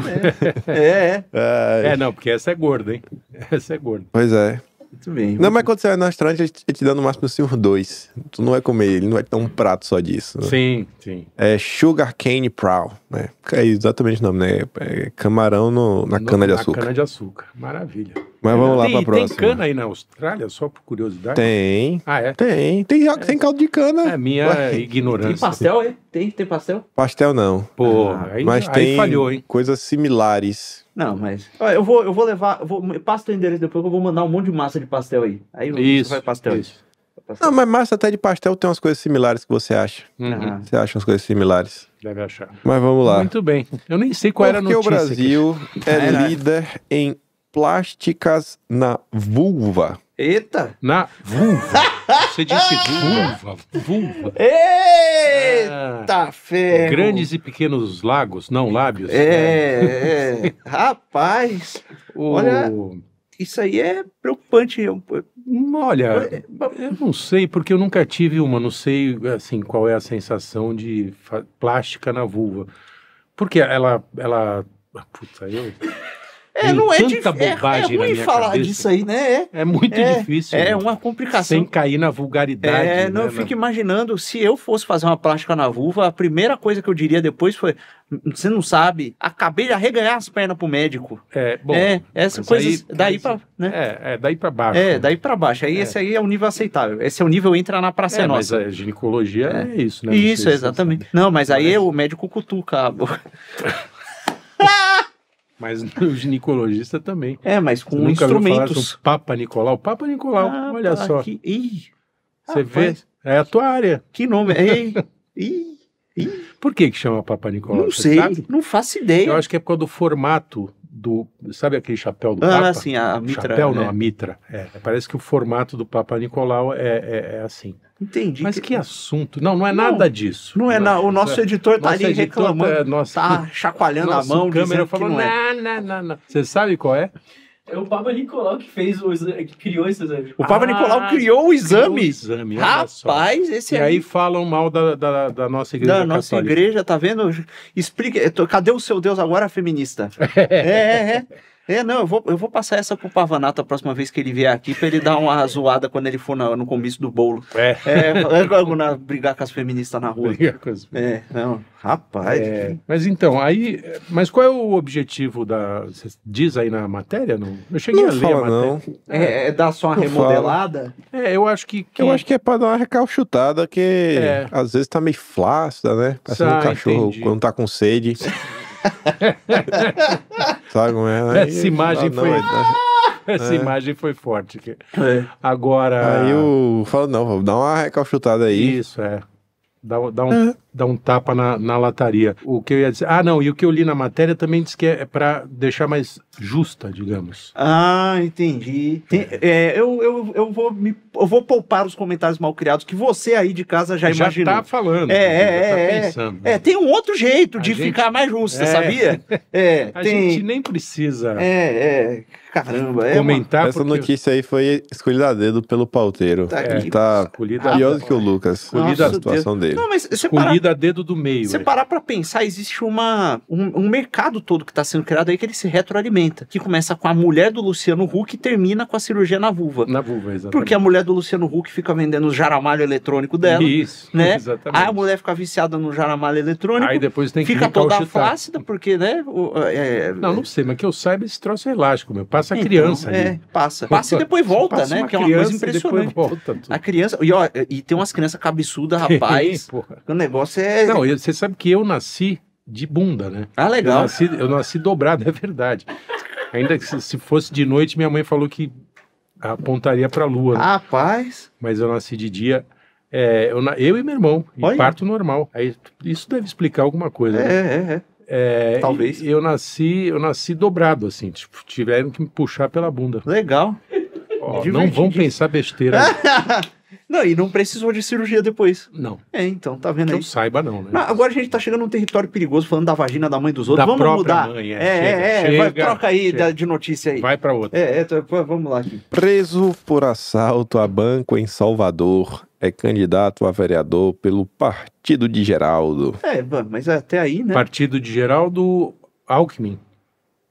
É. É, é. (laughs) É, não, porque essa é gorda, hein? Essa é gorda. Pois é. Muito bem. Não, muito... mas quando você vai no restaurante, ele te dá no máximo senhor dois. Tu não vai comer, ele não vai ter dar um prato só disso. Né? Sim, sim. É Sugar Cane Prowl, né? É exatamente o nome, né? É, é camarão no, na no, cana de açúcar. Na cana de açúcar, maravilha. Mas vamos lá para a próxima. Tem cana aí na Austrália, só por curiosidade? Tem. Ah, é? Tem. Tem, tem caldo de cana. É minha Ué. ignorância. Tem pastel, é? Tem, tem pastel? Pastel não. Pô, ah, aí, mas aí tem falhou, hein? coisas similares. Não, mas. Olha, eu vou, eu vou levar. vou, passa o endereço depois que eu vou mandar um monte de massa de pastel aí. Aí isso, vai pastel. Isso. Não, mas massa até de pastel tem umas coisas similares que você acha. Uhum. Você acha umas coisas similares. Deve achar. Mas vamos lá. Muito bem. Eu nem sei qual Porque era a notícia. Porque o Brasil que... é líder em plásticas na vulva. Eita! Na vulva. Você disse vulva, vulva. Eita, ah, ferro. Grandes e pequenos lagos, não lábios. É, né? é. (laughs) rapaz. O... Olha, isso aí é preocupante. Olha, eu não sei, porque eu nunca tive uma, não sei assim qual é a sensação de plástica na vulva. Porque ela, ela, puta, eu... É, não é tanta bobagem é, é ruim falar cabeça. disso aí, né? É, é muito é, difícil. É uma complicação. Sem cair na vulgaridade. É, né, não, né? eu fico imaginando, se eu fosse fazer uma plástica na vulva, a primeira coisa que eu diria depois foi: você não sabe, acabei de arreganhar as pernas pro médico. É, bom. É, essas daí para Né? É, é, daí pra baixo. É, né? daí pra baixo. Aí é. esse aí é o nível aceitável. Esse é o nível entra na praça é, é nossa. Mas a ginecologia é, é isso, né? Isso, não exatamente. Não, mas aí o médico cutuca a boca. (laughs) Mas (laughs) o ginecologista também. É, mas com Você instrumentos. Falar Papa Nicolau. Papa Nicolau, ah, olha tá só. Que... Ih, Você vê? É a tua área. Que nome? É, Ei, (laughs) ih, ih. Por que, que chama Papa Nicolau? Não sei, sabe? não faço ideia. Eu acho que é por causa do formato do. Sabe aquele chapéu do ah, Papa? Ah, sim, a mitra. Chapéu né? não, a mitra. É, parece que o formato do Papa Nicolau é, é, é assim. Entendi. Mas que... que... assunto? Não, não é não, nada disso. Não é nada. O nosso é- editor está ali tá reclamando, tá, nossa, chacoalhando a mão, câmera dizendo falando que não é. Não, não, não, não. Você sabe qual é? É o Papa Nicolau que fez o que criou esse exame. O Papa ah, Nicolau criou o exame. Criou o exame Rapaz, esse é. E aí falam mal da, da, da nossa igreja. Da católica. nossa igreja, tá vendo? Explica. Cadê o seu Deus agora, feminista? (laughs) é, é, é. É, não, eu vou, eu vou passar essa pro Pavanato a próxima vez que ele vier aqui, pra ele dar uma (laughs) zoada quando ele for na, no começo do bolo. É. É, é, é na, brigar com as feministas na rua. Brigar com as... É, não, rapaz. É. Mas então, aí, mas qual é o objetivo da, você diz aí na matéria? Não, eu cheguei não a ler a matéria. Não. É, é, é dar só uma não remodelada? Fala. É, eu acho que, que, Eu acho que é pra dar uma recalchutada, que é. às vezes tá meio flácida, né? Parece ah, um cachorro entendi. quando tá com sede. (laughs) (laughs) Sabe como é? Né? Essa imagem não, foi. Não, (laughs) essa é. imagem foi forte. É. Agora. Aí eu falo, não, dá uma recalchutada aí. Isso, é. Dá, dá um. É dar um tapa na, na lataria. O que eu ia dizer. Ah, não, e o que eu li na matéria também diz que é para deixar mais justa, digamos. Ah, entendi. Tem, é, eu, eu, eu, vou me, eu vou poupar os comentários mal criados que você aí de casa já, já tá imaginou. É, já tá falando. É, é, é, tá pensando, é, né? é. tem um outro jeito a de gente... ficar mais justa, é. sabia? É, (laughs) a tem... gente nem precisa. É, é. Caramba, é. Comentar uma... Essa porque... notícia aí foi escolhida a dedo pelo pauteiro. Tá, é, Ele tá escolhida pior do que o Lucas. Escolhida a situação Deus. dele. Não, mas você escolhida tira dedo do meio. Se é. parar pra pensar, existe uma, um, um mercado todo que tá sendo criado aí que ele se retroalimenta. Que começa com a mulher do Luciano Huck e termina com a cirurgia na vulva. Na vulva, exatamente. Porque a mulher do Luciano Huck fica vendendo o jaramalho eletrônico dela. Isso, né? (laughs) exatamente. Aí a mulher fica viciada no jaramalho eletrônico. Aí depois tem que Fica toda flácida, porque, né? O, é, é, não, não sei, mas que eu saiba, esse troço é elástico, meu. Passa a então, criança é, Passa. Passa e depois volta, né? Porque é uma coisa impressionante. Volta, a criança. E, ó, e tem umas crianças cabeçudas, (laughs) rapaz. O negócio você. É não, você sabe que eu nasci de bunda, né? Ah, legal. Eu nasci, eu nasci dobrado, (laughs) é verdade. Ainda que se fosse de noite, minha mãe falou que apontaria para a lua. Né? Rapaz! Mas eu nasci de dia. É, eu, eu, e meu irmão, em parto normal. Aí, isso deve explicar alguma coisa. É, né? é, é. é, é Talvez. Eu nasci, eu nasci dobrado, assim. Tipo, tiveram que me puxar pela bunda. Legal. Ó, não vão pensar besteira. (laughs) Não, e não precisou de cirurgia depois. Não. É, então, tá vendo que aí? Que eu saiba, não, né? Ah, agora a gente tá chegando num território perigoso falando da vagina da mãe dos outros. Da vamos mudar. Mãe, é, é, chega, é, chega, vai, troca aí chega. de notícia aí. Vai pra outra. É, é tô, vamos lá aqui. Preso por assalto a banco em Salvador é candidato a vereador pelo Partido de Geraldo. É, mas até aí, né? Partido de Geraldo Alckmin.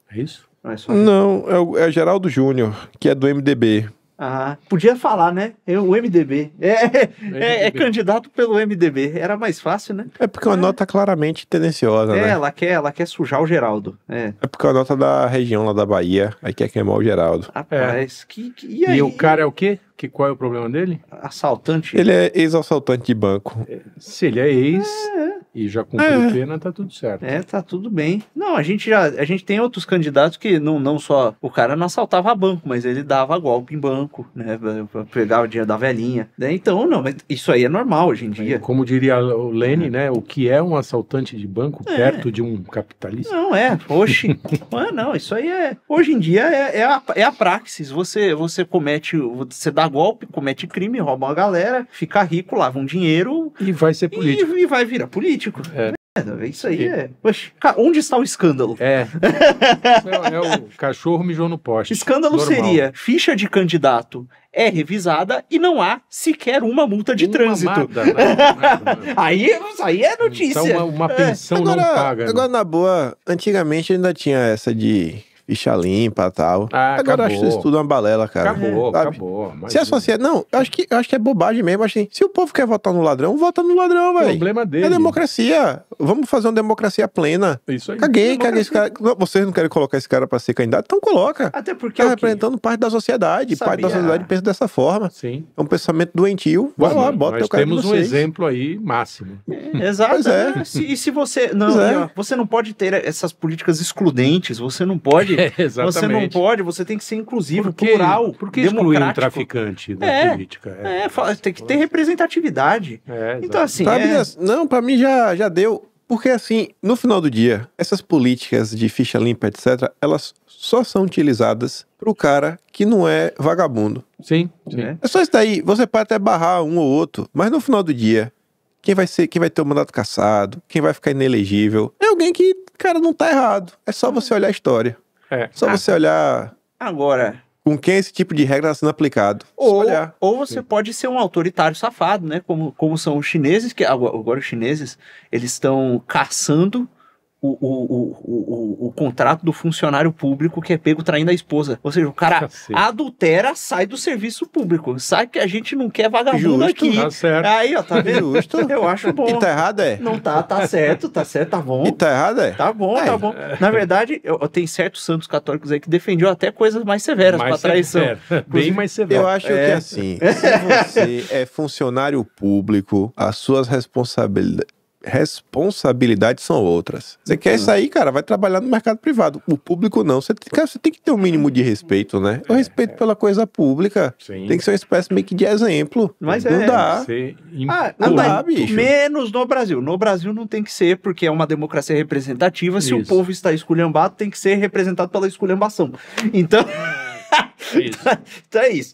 É isso? Não, é, só... não, é, o, é Geraldo Júnior, que é do MDB. Ah, podia falar, né? Eu, o MDB. É, MDB. É, é, candidato pelo MDB. Era mais fácil, né? É porque é. nota claramente tendenciosa, é, né? ela quer, ela quer sujar o Geraldo. É. é porque é a nota da região lá da Bahia, aí quer queimar o Geraldo. Rapaz, é. que, que, e, aí, e o cara é o quê? Que qual é o problema dele? Assaltante. Ele é ex-assaltante de banco. Se ele é ex é. e já cumpriu é. pena, tá tudo certo. É, tá tudo bem. Não, a gente já a gente tem outros candidatos que não, não só o cara não assaltava banco, mas ele dava golpe em banco, né? Pegava o dinheiro da velhinha. Né? Então, não, mas isso aí é normal hoje em dia. Como diria o Lene, é. né? O que é um assaltante de banco é. perto de um capitalista? Não é. Oxi. (laughs) ah, não, isso aí é hoje em dia é, é, a, é a praxis. Você você comete você dá golpe, comete crime, rouba uma galera, fica rico, lava um dinheiro. E vai ser político. E, e vai virar político. É. isso aí é. Poxa, onde está o escândalo? É. (laughs) é. é, o cachorro mijou no poste. Escândalo Normal. seria: ficha de candidato é revisada e não há sequer uma multa de uma trânsito. não, né? né? (laughs) aí, aí é notícia. Então, uma, uma pensão é. agora, não paga. Né? Agora, na boa, antigamente ainda tinha essa de ficha limpa e tal. Ah, Agora acabou. acho isso tudo uma balela, cara. Acabou, sabe? acabou. Imagina. Se a sociedade. Não, eu acho, que, eu acho que é bobagem mesmo. Assim, se o povo quer votar no ladrão, vota no ladrão, velho. Problema é dele. É democracia. Vamos fazer uma democracia plena. Isso aí. Caguei, democracia. caguei esse cara. Vocês não querem colocar esse cara pra ser candidato? Então coloca. Até porque. Tá é representando parte da sociedade. Sabia. Parte da sociedade pensa dessa forma. Sim. É um pensamento doentio. Vai lá, bota teu cara. Temos um exemplo aí máximo. É, exato. Pois é. e se você. Não, é. você não pode ter essas políticas excludentes, você não pode é, (laughs) exatamente. Você não pode, você tem que ser inclusivo, por plural. Por que excluir um traficante da é, política? É, é, tem que ter representatividade. É, então, assim. Pra é- não, para mim já, já deu. Porque, assim, no final do dia, essas políticas de ficha limpa, etc., elas só são utilizadas pro cara que não é vagabundo. Sim, sim. Né? É só isso daí. Você pode até barrar um ou outro, mas no final do dia, quem vai ser, quem vai ter o mandato cassado, quem vai ficar inelegível, é alguém que, cara, não tá errado. É só você olhar a história. É. Só você ah. olhar. Agora. Com quem esse tipo de regra está sendo aplicado? Ou, ou você Sim. pode ser um autoritário safado, né? Como, como são os chineses, que agora, agora os chineses eles estão caçando o, o, o, o, contrato do funcionário público que é pego traindo a esposa. Ou seja, o cara Cacete. adultera, sai do serviço público. Sai que a gente não quer vagabundo Justo, aqui. Tá certo. Aí, ó, tá vendo? Justo. Eu acho bom. E tá errado, é? Não tá, tá certo, tá certo, tá bom. E tá errado, é? Tá bom, tá é. bom. Na verdade, eu, eu tem certos santos católicos aí que defendiam até coisas mais severas mais pra traição. Severo. (laughs) Bem mais severo. Eu acho é. que é assim, se você é funcionário público, as suas responsabilidades responsabilidades são outras. Você uhum. quer sair, cara, vai trabalhar no mercado privado. O público não. Você, cara, você tem que ter um mínimo de respeito, né? O é, respeito é, é. pela coisa pública. Sim. Tem que ser uma espécie meio que de exemplo. Mas não é, dá. Ah, não dá, bicho. Menos no Brasil. No Brasil não tem que ser, porque é uma democracia representativa. Se Isso. o povo está esculhambado, tem que ser representado pela esculhambação. Então... É isso. (laughs) então é isso.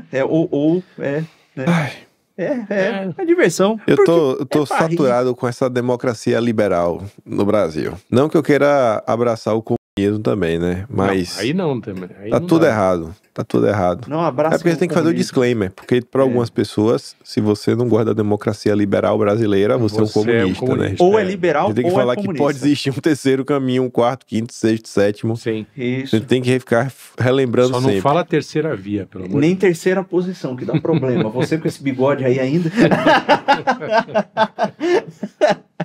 (laughs) é, ou, ou é. Né? Ai. É, é, é diversão. Eu tô, eu é tô é saturado com essa democracia liberal no Brasil. Não que eu queira abraçar o comunismo também, né? Mas. Não, aí não também. Aí tá não tudo dá. errado tá tudo errado. Não, abraço. É porque a gente tem que fazer o disclaimer, porque para é. algumas pessoas, se você não guarda a democracia liberal brasileira, você, é você é, um comunista, é né? um comunista, né? Ou é, é liberal, ou é tem que falar que pode existir um terceiro caminho, um quarto, quinto, sexto, sétimo. Sim. Isso. Você tem que ficar relembrando Só sempre. Só não fala terceira via, pelo amor Nem terceira posição, que dá (laughs) problema. você com esse bigode aí ainda. (laughs)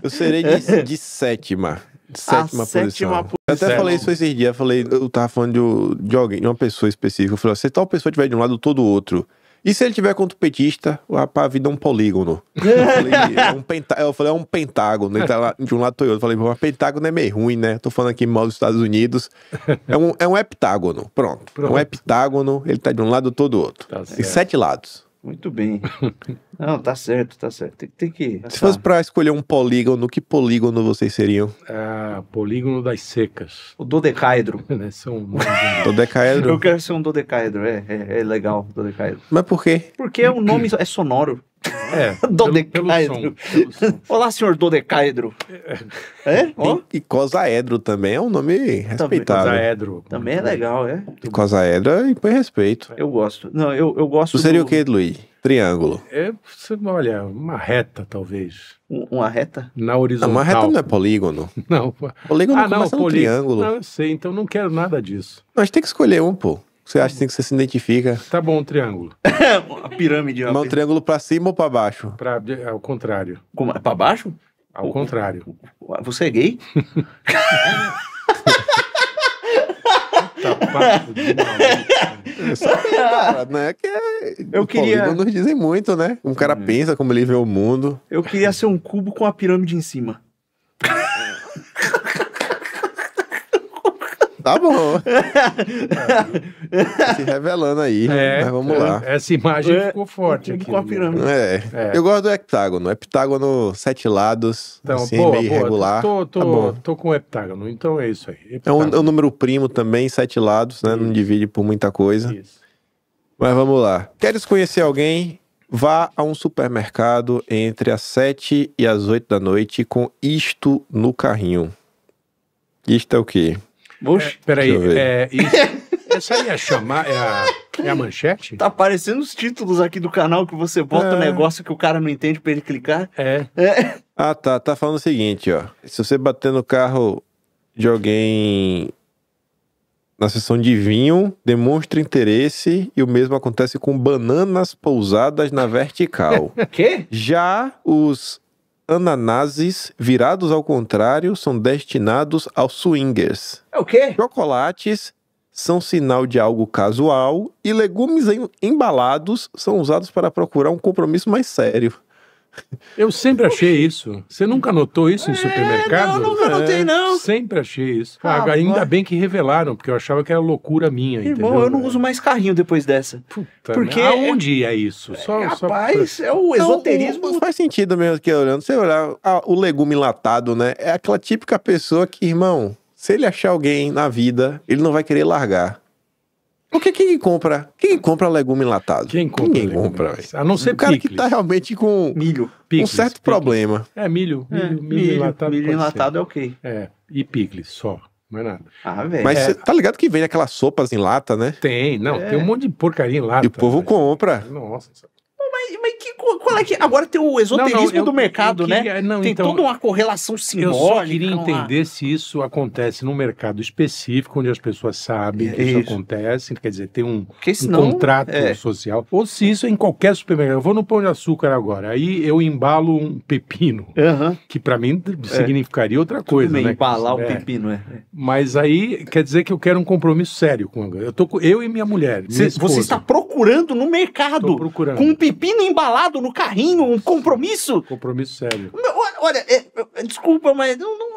Eu serei de, de sétima. Sétima a posição. sétima posição. Eu até falei isso esses dias. Eu falei, eu tava falando de, de alguém, de uma pessoa específica. Eu falei, ó, se tal pessoa tiver de um lado, todo outro. E se ele tiver contra o petista, a vida é um polígono. (laughs) Eu falei, é um, penta... eu falei, é um pentágono. Ele tá lá de um lado e outro. Eu falei, mas pentágono é meio ruim, né? Tô falando aqui mal dos Estados Unidos. É um, é um heptágono. Pronto. É pronto. Um heptágono, ele tá de um lado todo outro. Tá sete lados. Muito bem. (laughs) Não, tá certo, tá certo. Tem, tem que. Se fosse pra escolher um polígono, que polígono vocês seriam? Ah, polígono das secas. O dodecaedro. (laughs) né? São... (laughs) dodecaedro? Eu quero ser um dodecaedro, é, é, é legal, dodecaedro. Mas por quê? Porque é um nome, é sonoro. É, (laughs) dodecaedro. Pelo, pelo som, pelo som. Olá, senhor dodecaedro. É? é? Oh. E, cosaedro também é um nome respeitável. Cosaedro. Também é legal, é? E cosaedro impõe é respeito. Eu gosto. Não, eu, eu gosto. Tu seria do... o que, Luiz? Triângulo. É, olha, uma reta, talvez. Uma reta? Na horizontal. Não, uma reta não é polígono. (laughs) Não. Polígono ah, não, começa polígono. triângulo. Não, ah, eu sei, então não quero nada disso. Nós tem que escolher um, pô. Você acha assim, que você se identifica? Tá bom, um triângulo. (laughs) a pirâmide. Mão, um triângulo pra cima ou pra baixo? Pra, ao contrário. Como, é pra baixo? Ao o, contrário. Você é gay? Cara, tá é né? Que é- eu queria. Nos dizem muito, né? Um cara hum. pensa como ele vê o mundo. Eu queria ser um cubo com a pirâmide em cima. Tá bom. (laughs) se revelando aí. É, mas vamos lá. É, essa imagem é, ficou forte aqui. Com a pirâmide. É. Eu gosto do heptágono. Heptágono, sete lados. Então, assim, boa, meio irregular. Tô, tô, tá bom. tô com heptágono, então é isso aí. É heptágono. É um, um, número primo também, sete lados, né? Isso. Não divide por muita coisa. Isso. Mas vamos lá. Queres conhecer alguém? Vá a um supermercado entre as sete e as oito da noite com isto no carrinho. Isto é o quê? Bush? É, peraí, é, isso, essa aí é a chamar, é a, é a manchete? Tá aparecendo os títulos aqui do canal que você bota o é. um negócio que o cara não entende pra ele clicar. É. é. Ah, tá. Tá falando o seguinte, ó. Se você bater no carro de alguém na sessão de vinho, demonstra interesse e o mesmo acontece com bananas pousadas na vertical. (laughs) Quê? Já os ananases virados ao contrário são destinados aos swingers. É o quê? Chocolates são sinal de algo casual e legumes embalados são usados para procurar um compromisso mais sério. Eu sempre achei isso. Você nunca notou isso em é, supermercado? Não, nunca notei, é, não. sempre achei isso. Ah, ainda bem que revelaram, porque eu achava que era loucura minha. Irmão, entendeu? eu não uso mais carrinho depois dessa. Puta, porque aonde é isso? É, só, é, rapaz, só... é o esoterismo. Não, não, faz sentido mesmo que olhando. Você olhar ah, o legume latado, né? É aquela típica pessoa que, irmão, se ele achar alguém na vida, ele não vai querer largar. Porque quem compra? Quem compra legume enlatado? Quem compra? Ninguém compra, A não ser o cara picles. que tá realmente com milho, picles, um certo picles. problema. É milho, é, milho, é, milho, milho enlatado. Milho enlatado ser. é ok. É, e picles só. Não é nada. Ah, velho. Mas é. você tá ligado que vende aquelas sopas em lata, né? Tem, não. É. Tem um monte de porcaria em lata. E o povo véio. compra. Nossa, qual, é que. Agora tem o esoterismo não, não, eu, do mercado, queria, né? Não, tem então, toda uma correlação simbólica. Eu só queria entender se isso acontece num mercado específico, onde as pessoas sabem é, que isso, isso, acontece, quer dizer, tem um, senão, um contrato é. social. Ou se isso é em qualquer supermercado. Eu vou no Pão de Açúcar agora, aí eu embalo um pepino, que para mim é. significaria outra coisa. Tudo bem, né? Embalar o é. pepino, é. Mas aí quer dizer que eu quero um compromisso sério com a... eu tô Eu e minha mulher. Cê, você está procurando no mercado. procurando. Com um pepino embalado no carrinho, um compromisso. Compromisso sério. Olha, é, é, desculpa, mas não, não...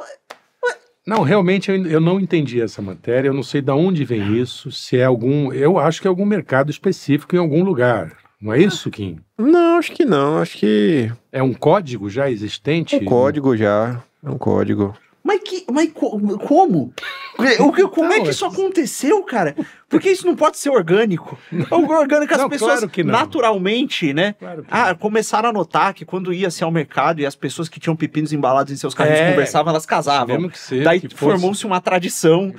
Não, realmente eu, eu, não entendi essa matéria, eu não sei de onde vem ah. isso, se é algum. Eu acho que é algum mercado específico em algum lugar. Não é isso, Kim? Não, acho que não. Acho que. É um código já existente? Um código já. É um código. Mas, que, mas como? O, como é que isso aconteceu, cara? Porque isso não pode ser orgânico. É o orgânico as não, pessoas claro naturalmente, né? Claro ah, começaram a notar que quando ia se ao mercado e as pessoas que tinham pepinos embalados em seus carros é, conversavam, elas casavam. Que ser, Daí formou-se uma tradição.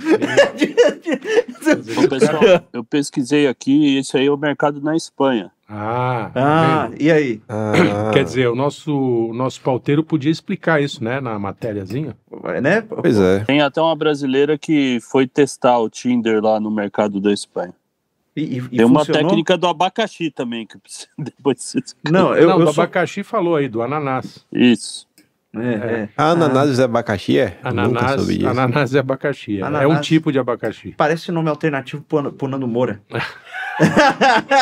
de... É pessoal, eu pesquisei aqui e esse aí é o mercado na Espanha. Ah, tá ah e aí? Ah. Quer dizer, o ah. nosso, o nosso pauteiro podia explicar isso, né, na matériazinha? Né? Pois é. Tem até uma brasileira que foi testar o Tinder lá no mercado da Espanha. E, e, Tem uma funcionou? técnica do abacaxi também, que (laughs) depois você... Não, eu, Não, eu do sou... abacaxi falou aí, do ananás. Isso. É, é. Ah, ananás é abacaxi, é? Ananás, ananás é abacaxi. É. Ananás é um tipo de abacaxi. Parece nome alternativo pro, pro Nando Moura. (laughs)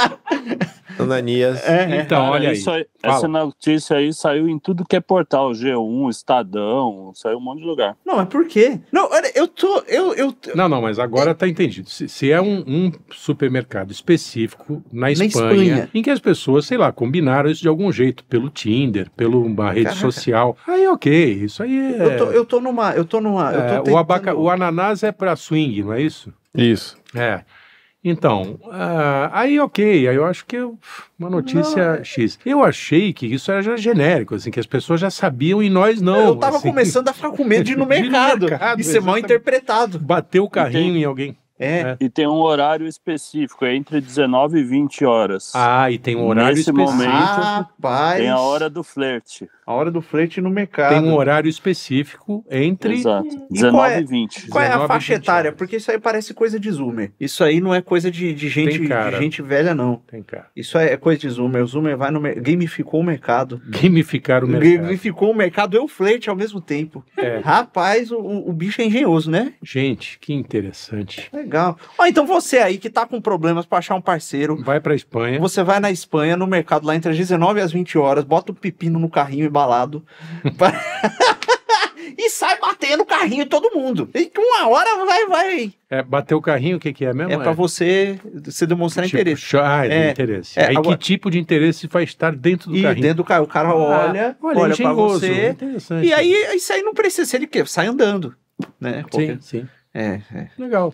Ananias. É, é, então, cara, olha aí. aí essa notícia aí saiu em tudo que é portal, G1, Estadão, saiu um monte de lugar. Não, mas por quê? Não, olha, eu tô. Eu, eu, Não, não, mas agora tá entendido. Se, se é um, um, supermercado específico na, na Espanha, em que as pessoas, sei lá, combinaram isso de algum jeito, pelo Tinder, pela uma rede Caraca. social. Aí, ok, isso aí é. Eu tô, eu tô numa. Eu tô numa. É, eu tô é, tentando... o, abaca... o ananás é pra swing, não é isso? Isso. É. Então, uh, aí ok, aí eu acho que uma notícia não. É X. Eu achei que isso era já genérico, assim, que as pessoas já sabiam e nós não. Eu tava assim. começando a ficar com medo de ir no mercado, (laughs) de no mercado, e ser mal interpretado. Bater o carrinho Entendi. em alguém. É. é. E tem um horário específico, é entre 19 e 20 horas. Ah, e tem um horário Nesse específico. Momento, Rapaz. Tem a hora do flerte. A hora do flerte no mercado. Tem um horário específico entre Exato. 19 e, 20. É- e 20. Qual é a faixa etária? Porque isso aí parece coisa de zoomer. Isso aí não é coisa de, de gente, de gente velha, não. Tem cara. Isso é coisa de zoomer. O zoomer vai no mer... gamificou o mercado. Gamificar o mercado. Gamificou o mercado e é o flerte ao mesmo tempo. É. Rapaz, o, o bicho é engenhoso, né? Gente, que interessante. É legal. então você aí que tá com problemas para achar um parceiro. Vai pra Espanha. Você vai na Espanha, no mercado lá entre as 19 e as 20 horas, bota o um pepino no carrinho embalado. pra... (laughs) (laughs) e sai batendo o carrinho em todo mundo. E com uma hora vai, vai. É, bater o carrinho, o que, que é mesmo? É, é? para você se demonstrar tipo, interesse. Ah, é, é, interesse. É, Aí agora... que tipo de interesse vai estar dentro do e carrinho? dentro do carro. O cara olha, ah, olha, olha para você. E aí isso aí não precisa ser de quê? Sai andando. Né? Sim, sim. É, é. Legal.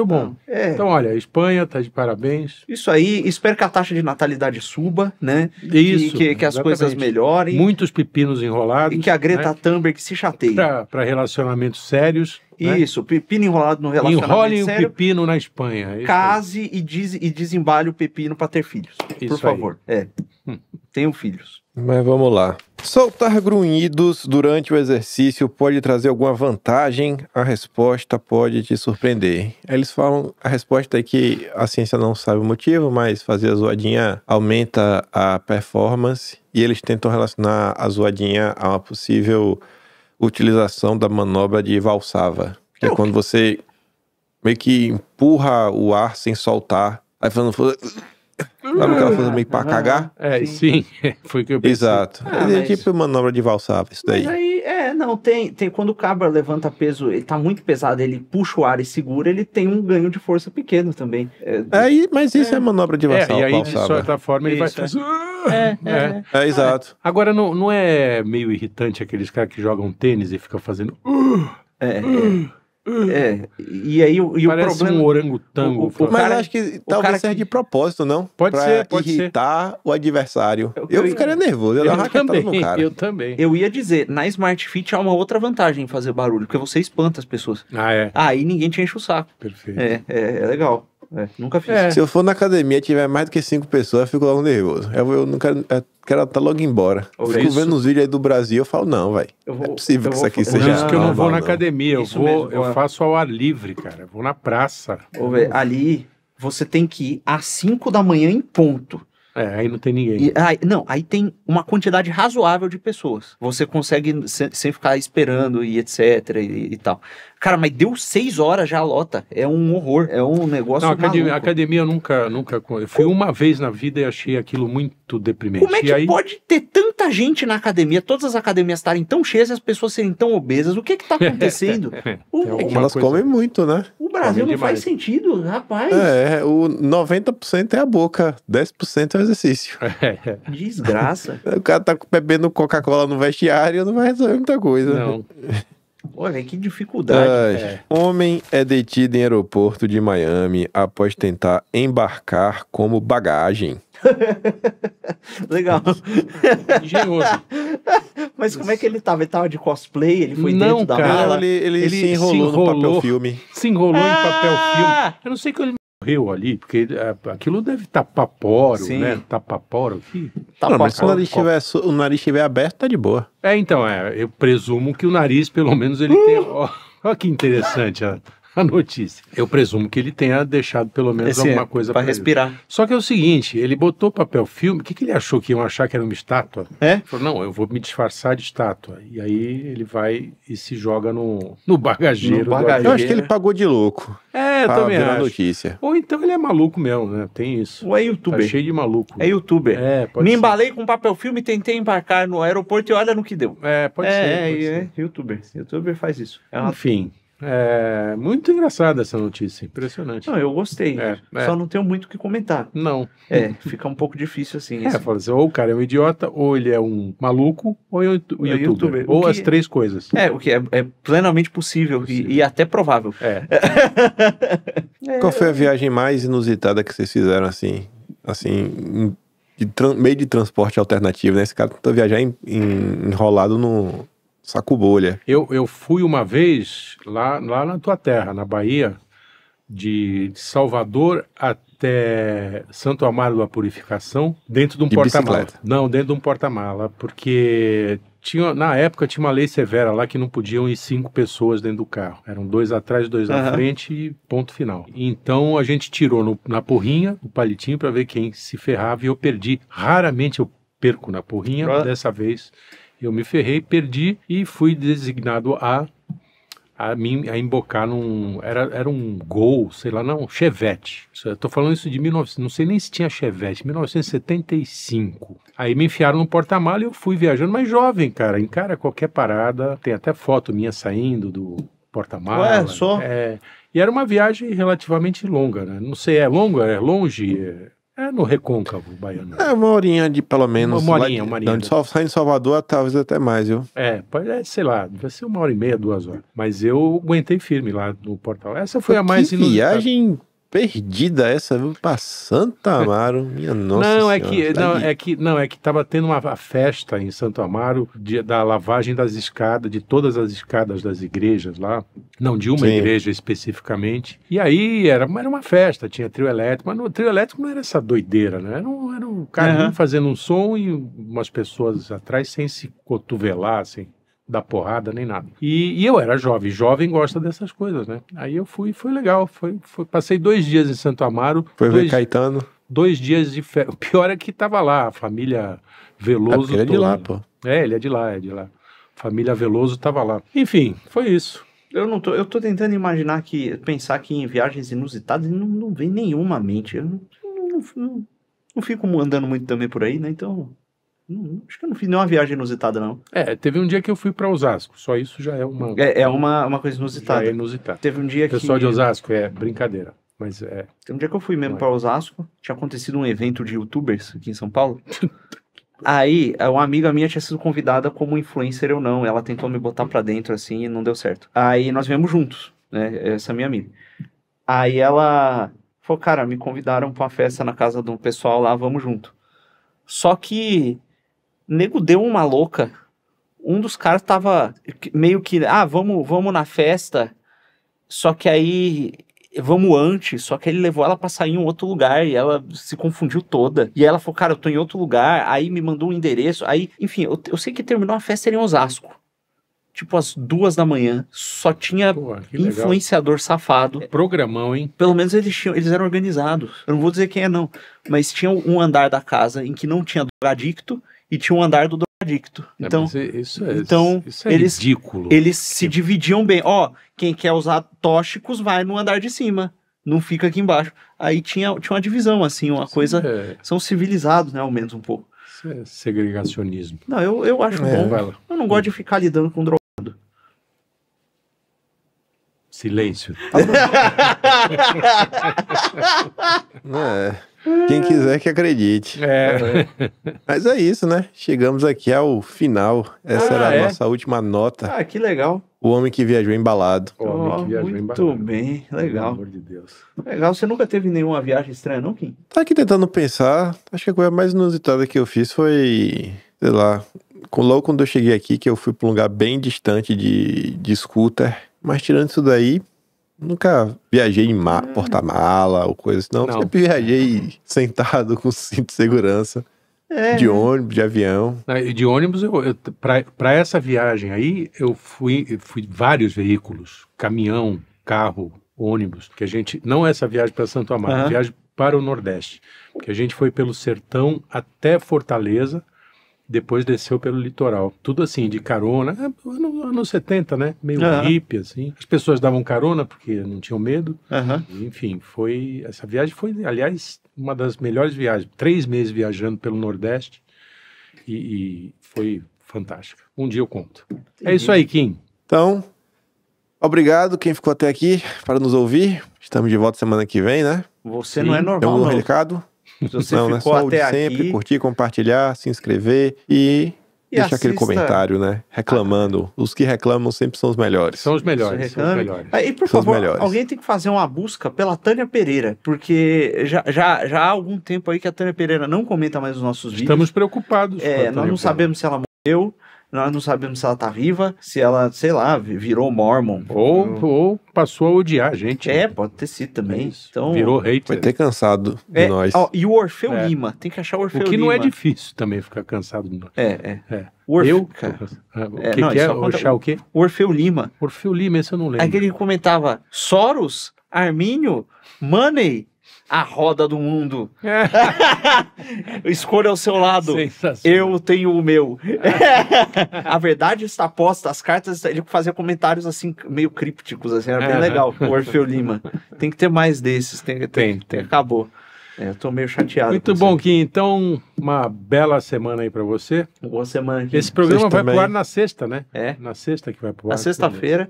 Muito bom. É. Então, olha, Espanha tá de parabéns. Isso aí, espero que a taxa de natalidade suba, né? Isso. E que, que as coisas melhorem. Muitos pepinos enrolados. E que a Greta né? Thunberg se chateie. Para relacionamentos sérios. Né? Isso, né? pepino enrolado no relacionamento Enrole sério. o pepino na Espanha. É Case e, diz, e desembale o pepino para ter filhos. Isso por favor. É. (laughs) Tenho filhos. Mas vamos lá. Soltar grunhidos durante o exercício pode trazer alguma vantagem? A resposta pode te surpreender. Eles falam, a resposta é que a ciência não sabe o motivo, mas fazer a zoadinha aumenta a performance e eles tentam relacionar a zoadinha a uma possível utilização da manobra de valsava, que é, é quando você meio que empurra o ar sem soltar, aí falando Sabe aquela coisa meio pra cagar? É, sim, (laughs) foi o que eu pensei. Exato. Ah, é tipo manobra de valsava, isso daí. Mas aí, é, não, tem, tem. Quando o cabra levanta peso, ele tá muito pesado, ele puxa o ar e segura, ele tem um ganho de força pequeno também. É, aí, mas isso é, é manobra de é, valsava. É, e aí, valsava. de certa forma, ele isso, vai. É. (laughs) É, é, é, é. exato. Agora, não, não é meio irritante aqueles caras que jogam tênis e ficam fazendo. (laughs) É. é. É, e aí o, e Parece o problema... um orangotango. O, o, mas cara, acho que talvez seja que... de propósito, não? Pode pra ser, pode irritar ser. o adversário. Eu, eu, eu ficaria nervoso, eu, eu também, no cara. Eu também. Eu ia dizer, na Smart Fit há uma outra vantagem em fazer barulho, porque você espanta as pessoas. Ah, é? Aí ah, ninguém te enche o saco. Perfeito. É, é, é legal. É, nunca fiz. É. Se eu for na academia e tiver mais do que cinco pessoas, eu fico logo nervoso. Eu, eu não quero... É cara tá logo embora. Eu fico isso. vendo os vídeos aí do Brasil, eu falo, não, velho. É possível que isso aqui seja. Por isso que eu não vou na não. academia, eu, vou, mesmo, eu faço ao ar livre, cara. Eu vou na praça. Ô, véio, ali você tem que ir às 5 da manhã em ponto. É, aí não tem ninguém. E, aí, não, aí tem uma quantidade razoável de pessoas. Você consegue sem, sem ficar esperando e etc e, e tal. Cara, mas deu seis horas já a lota. É um horror, é um negócio. Não, a academia, nunca, nunca. Eu fui uma vez na vida e achei aquilo muito deprimente. Como é que aí... pode ter tanta gente na academia, todas as academias estarem tão cheias e as pessoas serem tão obesas? O que que tá (laughs) acontecendo? É, o, é que... Elas comem muito, né? O Brasil não faz sentido, rapaz. É, o 90% é a boca, 10% é o exercício. (laughs) É. Desgraça. o cara tá bebendo Coca-Cola no vestiário, não vai resolver muita coisa. Né? Não. (laughs) Olha, que dificuldade. É. Homem é detido em aeroporto de Miami após tentar embarcar como bagagem. (laughs) Legal. Engenhoso. (laughs) Mas como é que ele tava? Ele tava de cosplay? Ele foi não, dentro da cara, mala? Ele, ele, ele se, enrolou se enrolou no papel filme. Se enrolou ah! em papel ah! filme. Eu não sei que ele morreu ali, porque é, aquilo deve estar paporo, Sim. né? Tá paporo aqui. não, mas se o nariz, tiver, o nariz estiver aberto, tá de boa. É, então, é. Eu presumo que o nariz, pelo menos, ele uh! tem. Olha que interessante. Ó. (laughs) a notícia. Eu presumo que ele tenha deixado pelo menos Esse alguma coisa para respirar. Ele. Só que é o seguinte, ele botou papel filme, o que, que ele achou que iam achar que era uma estátua? É? Ele falou, não, eu vou me disfarçar de estátua. E aí ele vai e se joga no, no bagageiro. No bagageiro. Eu acho que ele pagou de louco. É, eu também acho. Notícia. Ou então ele é maluco mesmo, né? Tem isso. Ou é youtuber. Tá cheio de maluco. É youtuber. É, me ser. embalei com papel filme, tentei embarcar no aeroporto e olha no que deu. É, pode é, ser. É, pode é, ser. é, youtuber. Youtuber faz isso. É Enfim, é muito engraçada essa notícia, impressionante. Não, eu gostei. É, é. Só não tenho muito o que comentar. Não. É, fica um pouco difícil assim. É, fala assim, ou o cara é um idiota, ou ele é um maluco, ou o é YouTube é youtuber. YouTuber. Ou que... as três coisas. É, o que é, é plenamente possível, possível. E, e, até provável. É. (laughs) Qual foi a viagem mais inusitada que vocês fizeram assim? Assim, de meio de transporte alternativo, né? Esse cara tenta viajar em, em, enrolado no, Saco bolha. Eu, eu fui uma vez lá, lá na tua terra, na Bahia, de Salvador até Santo Amaro da Purificação, dentro de um porta-mala. Não, dentro de um porta-mala, porque tinha, na época tinha uma lei severa lá que não podiam ir cinco pessoas dentro do carro. Eram dois atrás, dois uhum. frente e ponto final. Então a gente tirou no, na porrinha o palitinho para ver quem se ferrava e eu perdi. Raramente eu perco na porrinha, dessa vez eu me ferrei, perdi e fui designado a a, mim, a embocar num. Era, era um gol, sei lá, não, Chevette. Estou é, falando isso de 1900, não sei nem se tinha Chevette, 1975. Aí me enfiaram no porta-mala e eu fui viajando, mas jovem, cara, encara qualquer parada. Tem até foto minha saindo do porta-mala. Ué, só? É, e era uma viagem relativamente longa, né? Não sei, é longa, é longe? É... É no recôncavo baiano. É uma horinha de pelo menos. Uma horinha, uma horinha. De, de, de Salvador, talvez até mais, viu? É, é, sei lá, deve ser uma hora e meia, duas horas. Mas eu aguentei firme lá no Portal. Essa foi Pô, a mais... Que viagem perdida essa, viu? Pra Santo Amaro, minha nossa. Não, senhora, é que tá não, é que não, é que tava tendo uma festa em Santo Amaro de, da lavagem das escadas, de todas as escadas das igrejas lá, não de uma Sim. igreja especificamente. E aí era, era uma festa, tinha trio elétrico, mas no trio elétrico não era essa doideira, né? Era um, era um cara uhum. fazendo um som e umas pessoas atrás sem se cotovelar, assim da porrada nem nada. E, e, eu era jovem, jovem gosta dessas coisas, né? Aí eu fui, foi legal, foi, foi passei dois dias em Santo Amaro. Foi dois, ver Caetano. Dois dias de férias. O pior é que tava lá, a família Veloso. É, ele é de lá, pô. É, ele é de lá, é de lá. família Veloso tava lá. Enfim, foi isso. Eu não tô, eu tô tentando imaginar que, pensar que em viagens inusitadas não, não vem nenhuma mente. Eu não, não, não, não fico andando muito também por aí, né? Então, acho que eu não fiz nenhuma viagem inusitada, não. É, teve um dia que eu fui para Osasco, só isso já é uma. É, é uma, uma coisa inusitada. Já é inusitada. Teve um dia que. Pessoal de Osasco, é brincadeira. Mas é. Teve um dia que eu fui mesmo para Osasco, tinha acontecido um evento de youtubers aqui em São Paulo. (laughs) Aí, é, uma amiga minha tinha sido convidada como influencer ou não. Ela tentou me botar pra dentro, assim, e não deu certo. Aí nós viemos juntos, né? Essa minha amiga. Aí ela falou, cara, me convidaram pra uma festa na casa de um pessoal lá, vamos junto. Só que nego deu uma louca. Um dos caras tava meio que, ah, vamos, vamos na festa. Só que aí vamos antes, só que ele levou ela para sair em um outro lugar e ela se confundiu toda. E ela falou, cara, eu tô em outro lugar, aí me mandou um endereço, aí, enfim, eu, eu sei que terminou a festa em Osasco. Tipo, às duas da manhã, só tinha Pô, influenciador safado. É programão, hein? Pelo menos eles tinham, eles eram organizados. Eu não vou dizer quem é, não. Mas tinha um andar da casa em que não tinha drogadicto, e tinha um andar do drogadicto. É, então, é, isso é, então isso é eles, ridículo. Eles se dividiam bem. Ó, quem quer usar tóxicos vai no andar de cima, não fica aqui embaixo. Aí tinha, tinha uma divisão, assim, uma Sim, coisa. É. São civilizados, né, ao menos um pouco. Isso é segregacionismo. Não, eu, eu acho é, bom. Eu não gosto de ficar lidando com drogado. Silêncio. Tá (laughs) é. Quem quiser que acredite. É. Mas é isso, né? Chegamos aqui ao final. Essa ah, era a ah, é? nossa última nota. Ah, que legal. O Homem que Viajou Embalado. O Homem que Viajou oh, muito Embalado. bem, legal. Pelo amor de Deus. Legal, você nunca teve nenhuma viagem estranha, não, Kim? Tá aqui tentando pensar. Acho que a coisa mais inusitada que eu fiz foi, sei lá, logo quando eu cheguei aqui, que eu fui pra um lugar bem distante de, de scooter. Mas tirando isso daí, Nunca viajei em hum. porta-mala ou coisa assim, não. não. Sempre viajei (laughs) sentado com cinto de segurança. É. De ônibus, de avião. De ônibus, eu, eu para essa viagem aí, eu fui, eu fui vários veículos: caminhão, carro, ônibus. Que a gente. Não essa viagem para Santo Amaro, uhum. viagem para o Nordeste. Que a gente foi pelo sertão até Fortaleza depois desceu pelo litoral. Tudo assim, de carona, é, ano, anos 70, né? Meio uhum. hippie, assim. As pessoas davam carona porque não tinham medo. Uhum. Enfim, foi. Essa viagem foi, aliás, uma das melhores viagens. Três meses viajando pelo Nordeste e, e foi fantástica. Um dia eu conto. Entendi. É isso aí, Kim. Então, Obrigado quem ficou até aqui para nos ouvir. Estamos de volta semana que vem, né? Você Sim. não é normal. Tem algum não. recado? Se você não, né? ficou é até sempre, aqui... sempre, curtir, compartilhar, se inscrever e... e deixar assista... aquele comentário, né? Reclamando. Os que reclamam sempre são os melhores. São os melhores. São os melhores. E por são favor, alguém tem que fazer uma busca pela Tânia Pereira, porque já, já, já há algum tempo aí que a Tânia Pereira não comenta mais os nossos vídeos. Estamos preocupados. É, nós não Pereira. sabemos se ela morreu. Nós não sabemos se ela tá viva, se ela, sei lá, virou Mormon. Ou, ou, passou a odiar a gente. É, né? pode ter sido também. É então, virou é, hater. Vai ter cansado de é, nós. Ó, e o Orfeu é. Lima, tem que achar o Orfeu Lima. O que Lima. não é difícil também ficar cansado de nós. É, é. é. Orf... Eu? Cara, é, o que, não, que é? Conta... o quê? Orfeu Lima. Orfeu Lima, esse eu não lembro. Aquele que comentava, Soros, Armínio, Money, a roda do mundo. (laughs) Escolha o seu lado. Eu tenho o meu. (laughs) a verdade está posta, as cartas. Ele fazia comentários assim, meio crípticos, assim, era bem legal. O Orfeu Lima. Tem que ter mais desses. Tem, tem, tem. tem. Acabou. É, eu tô meio chateado. Muito bom, Kim. Então, uma bela semana aí para você. Boa semana, Kim. Esse programa Vocês vai também. pro ar na sexta, né? É. Na sexta que vai pro ar. Na sexta-feira.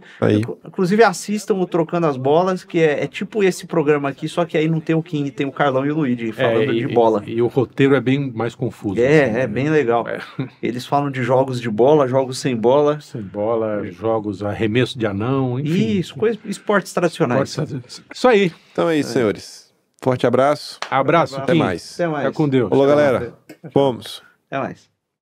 Inclusive, assistam o Trocando as Bolas, que é, é, tipo esse programa aqui, só que aí não tem o Kim, tem o Carlão e o Luigi é, falando é, e, de bola. E, e, o roteiro é bem mais confuso. É, assim, é né? bem legal. É. (laughs) Eles falam de jogos de bola, jogos sem bola. Sem bola, jogos arremesso de anão, enfim. Isso, coisas, esportes tradicionais. Esportes... Isso aí. Então é isso, senhores. Forte abraço. Abraço. Até mais. Até mais. Fica com Deus. Falou, galera. Vamos. Até mais.